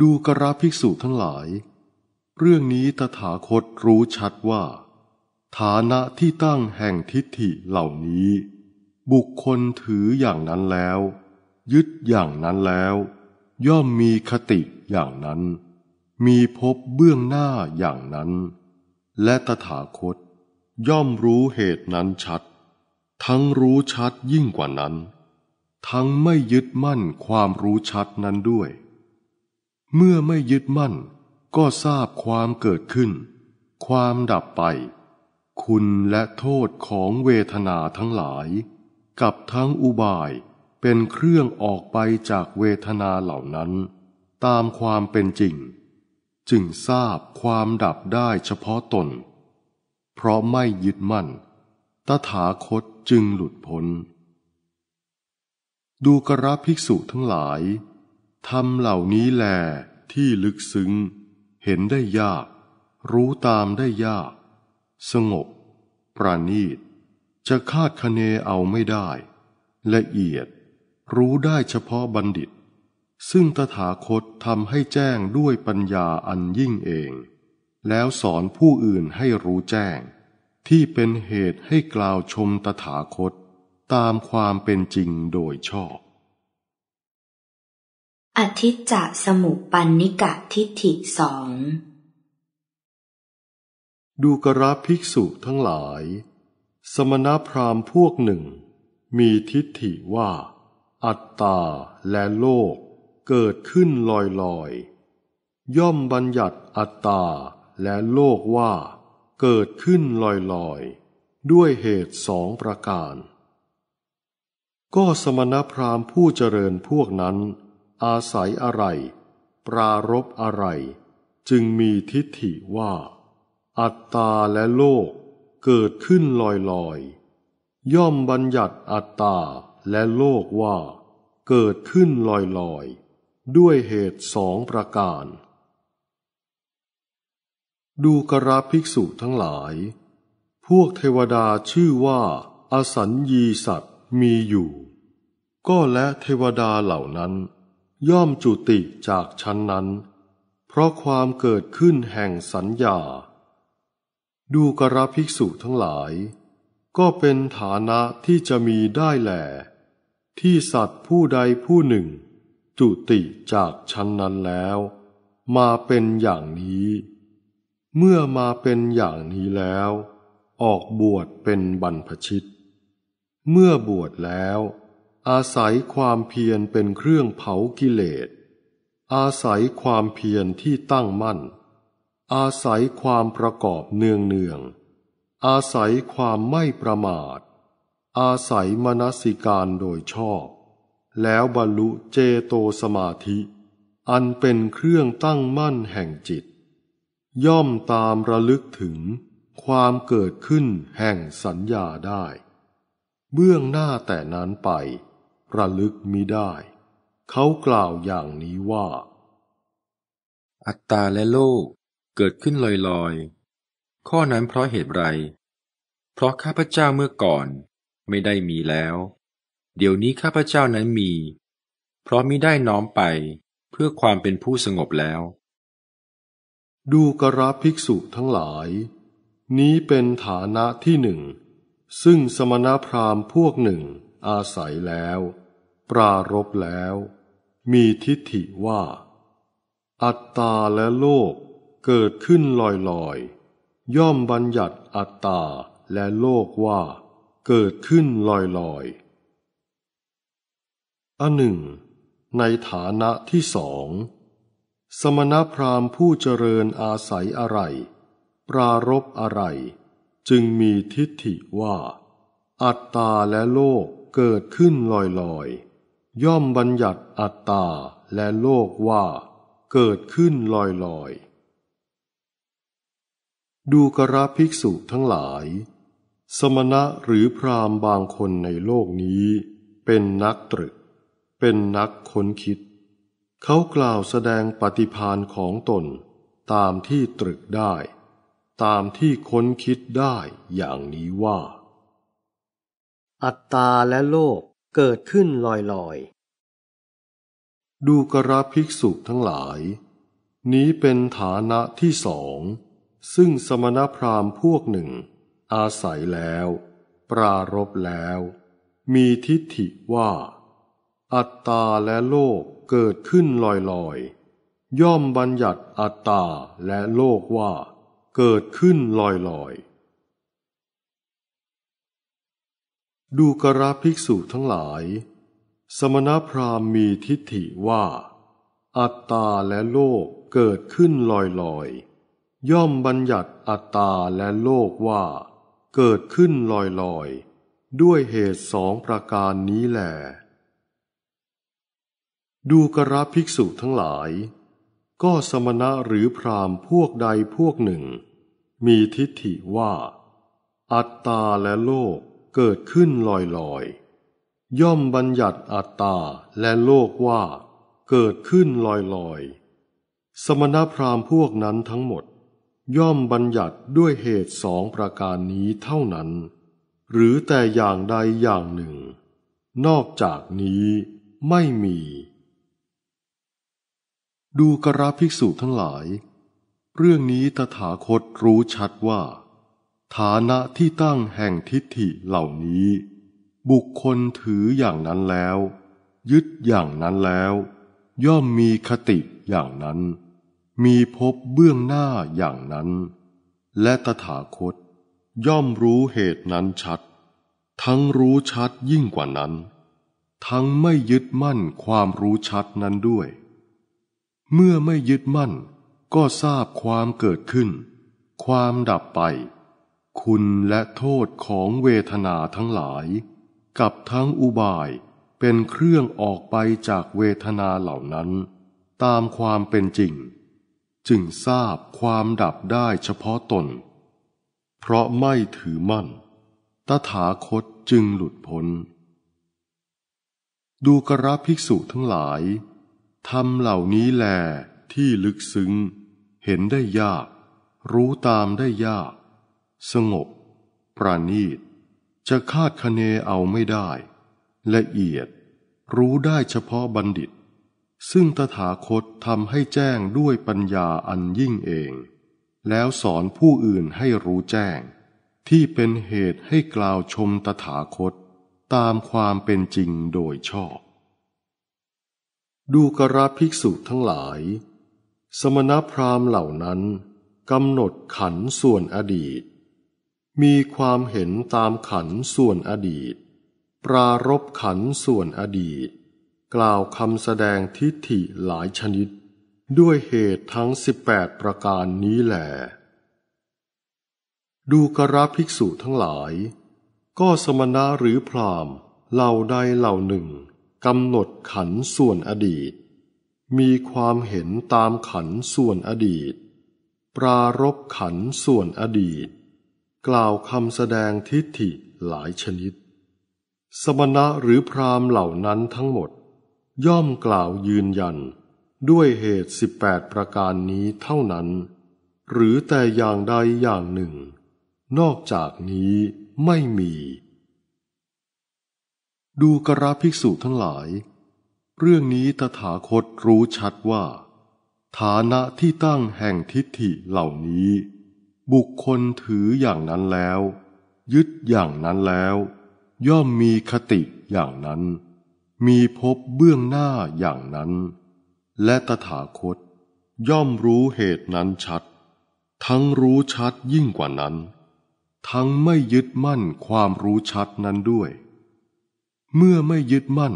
Speaker 2: ดูกราภิกษุทั้งหลาย เรื่องนี้ตถาคตรู้ชัดว่า ฐานะที่ตั้งแห่งทิฏฐิเหล่านี้ บุคคลถืออย่างนั้นแล้ว ยึดอย่างนั้นแล้ว ย่อมมีคติอย่างนั้น มีพบเบื้องหน้าอย่างนั้น และตถาคตย่อมรู้เหตุนั้นชัด ทั้งรู้ชัดยิ่งกว่านั้นทั้งไม่ยึดมั่นความรู้ชัดนั้นด้วย เมื่อไม่ยึดมั่นก็ทราบความเกิดขึ้น ความดับไป คุณและโทษของเวทนาทั้งหลาย กับทั้งอุบายเป็นเครื่องออกไปจากเวทนาเหล่านั้น ตามความเป็นจริง จึงทราบความดับได้เฉพาะตน เพราะไม่ยึดมั่น ตถาคตจึงหลุดพ้นดูกระภิกษุทั้งหลายทำเหล่านี้แล ที่ลึกซึ้ง เห็นได้ยาก รู้ตามได้ยาก สงบ ปราณีต จะคาดคะเนเอาไม่ได้ ละเอียดรู้ได้เฉพาะบัณฑิต ซึ่งตถาคตทำให้แจ้งด้วยปัญญาอันยิ่งเอง แล้วสอนผู้อื่นให้รู้แจ้ง ที่เป็นเหตุให้กล่าวชมตถาคตตามความเป็นจริงโดยชอบ
Speaker 1: อธิจจสมุปันนิกะทิฏฐิสอง
Speaker 2: ดูกราภิกษุทั้งหลาย สมณพราหมณ์พวกหนึ่ง มีทิฏฐิว่า อัตตาและโลกเกิดขึ้นลอยลอย ย่อมบัญญัติอัตตาและโลกว่า เกิดขึ้นลอยลอยด้วยเหตุสองประการก็สมณพราหมณ์ผู้เจริญพวกนั้น อาศัยอะไร ปรารบอะไร จึงมีทิฏฐิว่า อัตตาและโลกเกิดขึ้นลอยลอยย่อมบัญญัติอัตตาและโลกว่า เกิดขึ้นลอยลอยด้วยเหตุสองประการ ดูกราภิกษุทั้งหลาย พวกเทวดาชื่อว่าอสัญญีสัตว์มีอยู่ก็และเทวดาเหล่านั้น ย่อมจุติจากชั้นนั้น เพราะความเกิดขึ้นแห่งสัญญา ดูกระภิกษุทั้งหลาย ก็เป็นฐานะที่จะมีได้แหลที่สัตว์ผู้ใดผู้หนึ่ง จุติจากชั้นนั้นแล้ว มาเป็นอย่างนี้ เมื่อมาเป็นอย่างนี้แล้ว ออกบวชเป็นบรรพชิต เมื่อบวชแล้วอาศัยความเพียรเป็นเครื่องเผากิเลส อาศัยความเพียรที่ตั้งมั่น อาศัยความประกอบเนืองเนือง อาศัยความไม่ประมาท อาศัยมนสิการโดยชอบ แล้วบรรลุเจโตสมาธิ อันเป็นเครื่องตั้งมั่นแห่งจิต ย่อมตามระลึกถึงความเกิดขึ้นแห่งสัญญาได้ เบื้องหน้าแต่นั้นไประลึกมิได้ เขากล่าวอย่างนี้ว่า อัตตาและโลกเกิดขึ้นล
Speaker 8: อยๆ ข้อนั้นเพราะเหตุไร เพราะข้าพเจ้าเมื่อก่อน
Speaker 2: ไม่ได้มีแล้ว เดี๋ยวนี้ข้าพเจ้านั้นมี เพราะมิได้น้อมไปเพื่อความเป็นผู้สงบแล้ว ดูกระภิกษุทั้งหลาย นี้เป็นฐานะที่หนึ่ง ซึ่งสมณพราหมณ์พวกหนึ่งอาศัยแล้ว ปรารบแล้ว มีทิฏฐิว่า อัตตาและโลกเกิดขึ้นลอยลอยย่อมบัญญัติอัตตาและโลกว่า เกิดขึ้นลอยยอันหนึ่ง ในฐานะที่สองสมณพราหมณ์ผู้เจริญอาศัยอะไร ปรารบอะไร จึงมีทิฏฐิว่า อัตตาและโลกเกิดขึ้นลอยๆยย่อมบัญญัติอัตตาและโลกว่า เกิดขึ้นลอยๆ ดูกระภิกษุทั้งหลาย สมณะหรือพรามบางคนในโลกนี้เป็นนักตรึก เป็นนักค้นคิด เขากล่าวแสดงปฏิพานของตนตามที่ตรึกได้ ตามที่ค้นคิดได้อย่างนี้ว่าอัตตาและโลกเกิดขึ้นลอยๆ ดูกระภิกษุทั้งหลาย นี้เป็นฐานะที่สอง ซึ่งสมณพราหมณ์พวกหนึ่ง อาศัยแล้ว ปรารบแล้ว มีทิฏฐิว่า อัตตาและโลกเกิดขึ้นลอยๆ ย่อมบัญญัติอัตตาและโลกว่า เกิดขึ้นลอยๆดูกราภิกษุทั้งหลาย สมณพราหมณ์มีทิฏฐิว่า อัตตาและโลกเกิดขึ้นลอยลอยย่อมบัญญัติอัตตาและโลกว่า เกิดขึ้นลอยลอยด้วยเหตุสองประการนี้แหลดูกราภิกษุทั้งหลาย ก็สมณะหรือพราหมณ์พวกใดพวกหนึ่ง มีทิฏฐิว่า อัตตาและโลกเกิดขึ้นลอยลอยย่อมบัญญัติอัตตาและโลกว่า เกิดขึ้นลอยลอยสมณพราหมณ์พวกนั้นทั้งหมด ย่อมบัญญัติด้วยเหตุสองประการนี้เท่านั้น หรือแต่อย่างใดอย่างหนึ่ง นอกจากนี้ไม่มี ดูกราภิกษุทั้งหลาย เรื่องนี้ตถาคตรู้ชัดว่าฐานะที่ตั้งแห่งทิฏฐิเหล่านี้ บุคคลถืออย่างนั้นแล้ว ยึดอย่างนั้นแล้ว ย่อมมีคติอย่างนั้น มีพบเบื้องหน้าอย่างนั้น และตถาคต ย่อมรู้เหตุนั้นชัด ทั้งรู้ชัดยิ่งกว่านั้น ทั้งไม่ยึดมั่นความรู้ชัดนั้นด้วย เมื่อไม่ยึดมั่นก็ทราบความเกิดขึ้น ความดับไปคุณและโทษของเวทนาทั้งหลาย กับทั้งอุบายเป็นเครื่องออกไปจากเวทนาเหล่านั้น ตามความเป็นจริง จึงทราบความดับได้เฉพาะตน เพราะไม่ถือมั่น ตถาคตจึงหลุดพ้นดูกระภิกษุทั้งหลายทำเหล่านี้แลที่ลึกซึ้ง เห็นได้ยาก รู้ตามได้ยากสงบ ประณีต จะคาดคะเนเอาไม่ได้ละเอียดรู้ได้เฉพาะบัณฑิต ซึ่งตถาคตทำให้แจ้งด้วยปัญญาอันยิ่งเอง แล้วสอนผู้อื่นให้รู้แจ้ง ที่เป็นเหตุให้กล่าวชมตถาคตตามความเป็นจริงโดยชอบ ดูกราภิกษุทั้งหลาย สมณพราหมณ์เหล่านั้นกำหนดขันส่วนอดีตมีความเห็นตามขันส่วนอดีต ปรารบขันส่วนอดีต กล่าวคำแสดงทิฏฐิหลายชนิด ด้วยเหตุทั้ง18ประการนี้แหลดูกราภิกษุทั้งหลาย ก็สมณะหรือพรามเหล่าใดเหล่าหนึ่งกำหนดขันส่วนอดีต มีความเห็นตามขันส่วนอดีต ปรารบขันส่วนอดีตกล่าวคำแสดงทิฏฐิหลายชนิด สมณะหรือพรามเหล่านั้นทั้งหมด ย่อมกล่าวยืนยันด้วยเหตุสิบแปดประการนี้เท่านั้น หรือแต่อย่างใดอย่างหนึ่ง นอกจากนี้ไม่มี ดูกราภิกษุทั้งหลาย เรื่องนี้ตถาคตรู้ชัดว่า ฐานะที่ตั้งแห่งทิฏฐิเหล่านี้บุคคลถืออย่างนั้นแล้ว ยึดอย่างนั้นแล้ว ย่อมมีคติอย่างนั้น มีพบเบื้องหน้าอย่างนั้น และตถาคต ย่อมรู้เหตุนั้นชัด ทั้งรู้ชัดยิ่งกว่านั้น ทั้งไม่ยึดมั่นความรู้ชัดนั้นด้วย เมื่อไม่ยึดมั่น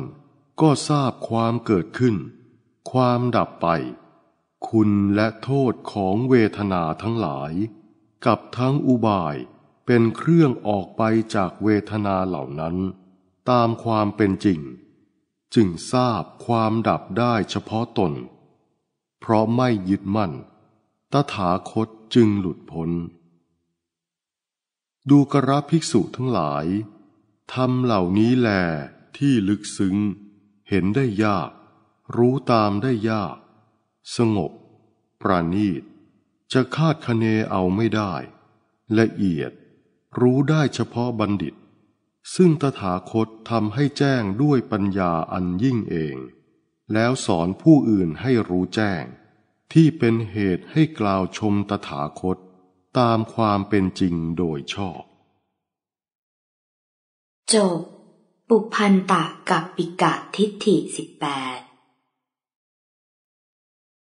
Speaker 2: ก็ทราบความเกิดขึ้น ความดับไป คุณและโทษของเวทนาทั้งหลายกับทั้งอุบายเป็นเครื่องออกไปจากเวทนาเหล่านั้น ตามความเป็นจริง จึงทราบความดับได้เฉพาะตน เพราะไม่ยึดมั่น ตถาคตจึงหลุดพ้น ดูกระภิกษุทั้งหลายทำเหล่านี้แลที่ลึกซึ้ง เห็นได้ยาก รู้ตามได้ยาก สงบ ประณีตจะคาดคะเนเอาไม่ได้ ละเอียดรู้ได้เฉพาะบัณฑิต ซึ่งตถาคตทำให้แจ้งด้วยปัญญาอันยิ่งเอง แล้วสอนผู้อื่นให้รู้แจ้ง ที่เป็นเหตุให้กล่าวชมตถาคตตามความเป็นจริงโดยชอบ
Speaker 1: จบปุพันตะกับปิกะทิฏฐิสิบแปด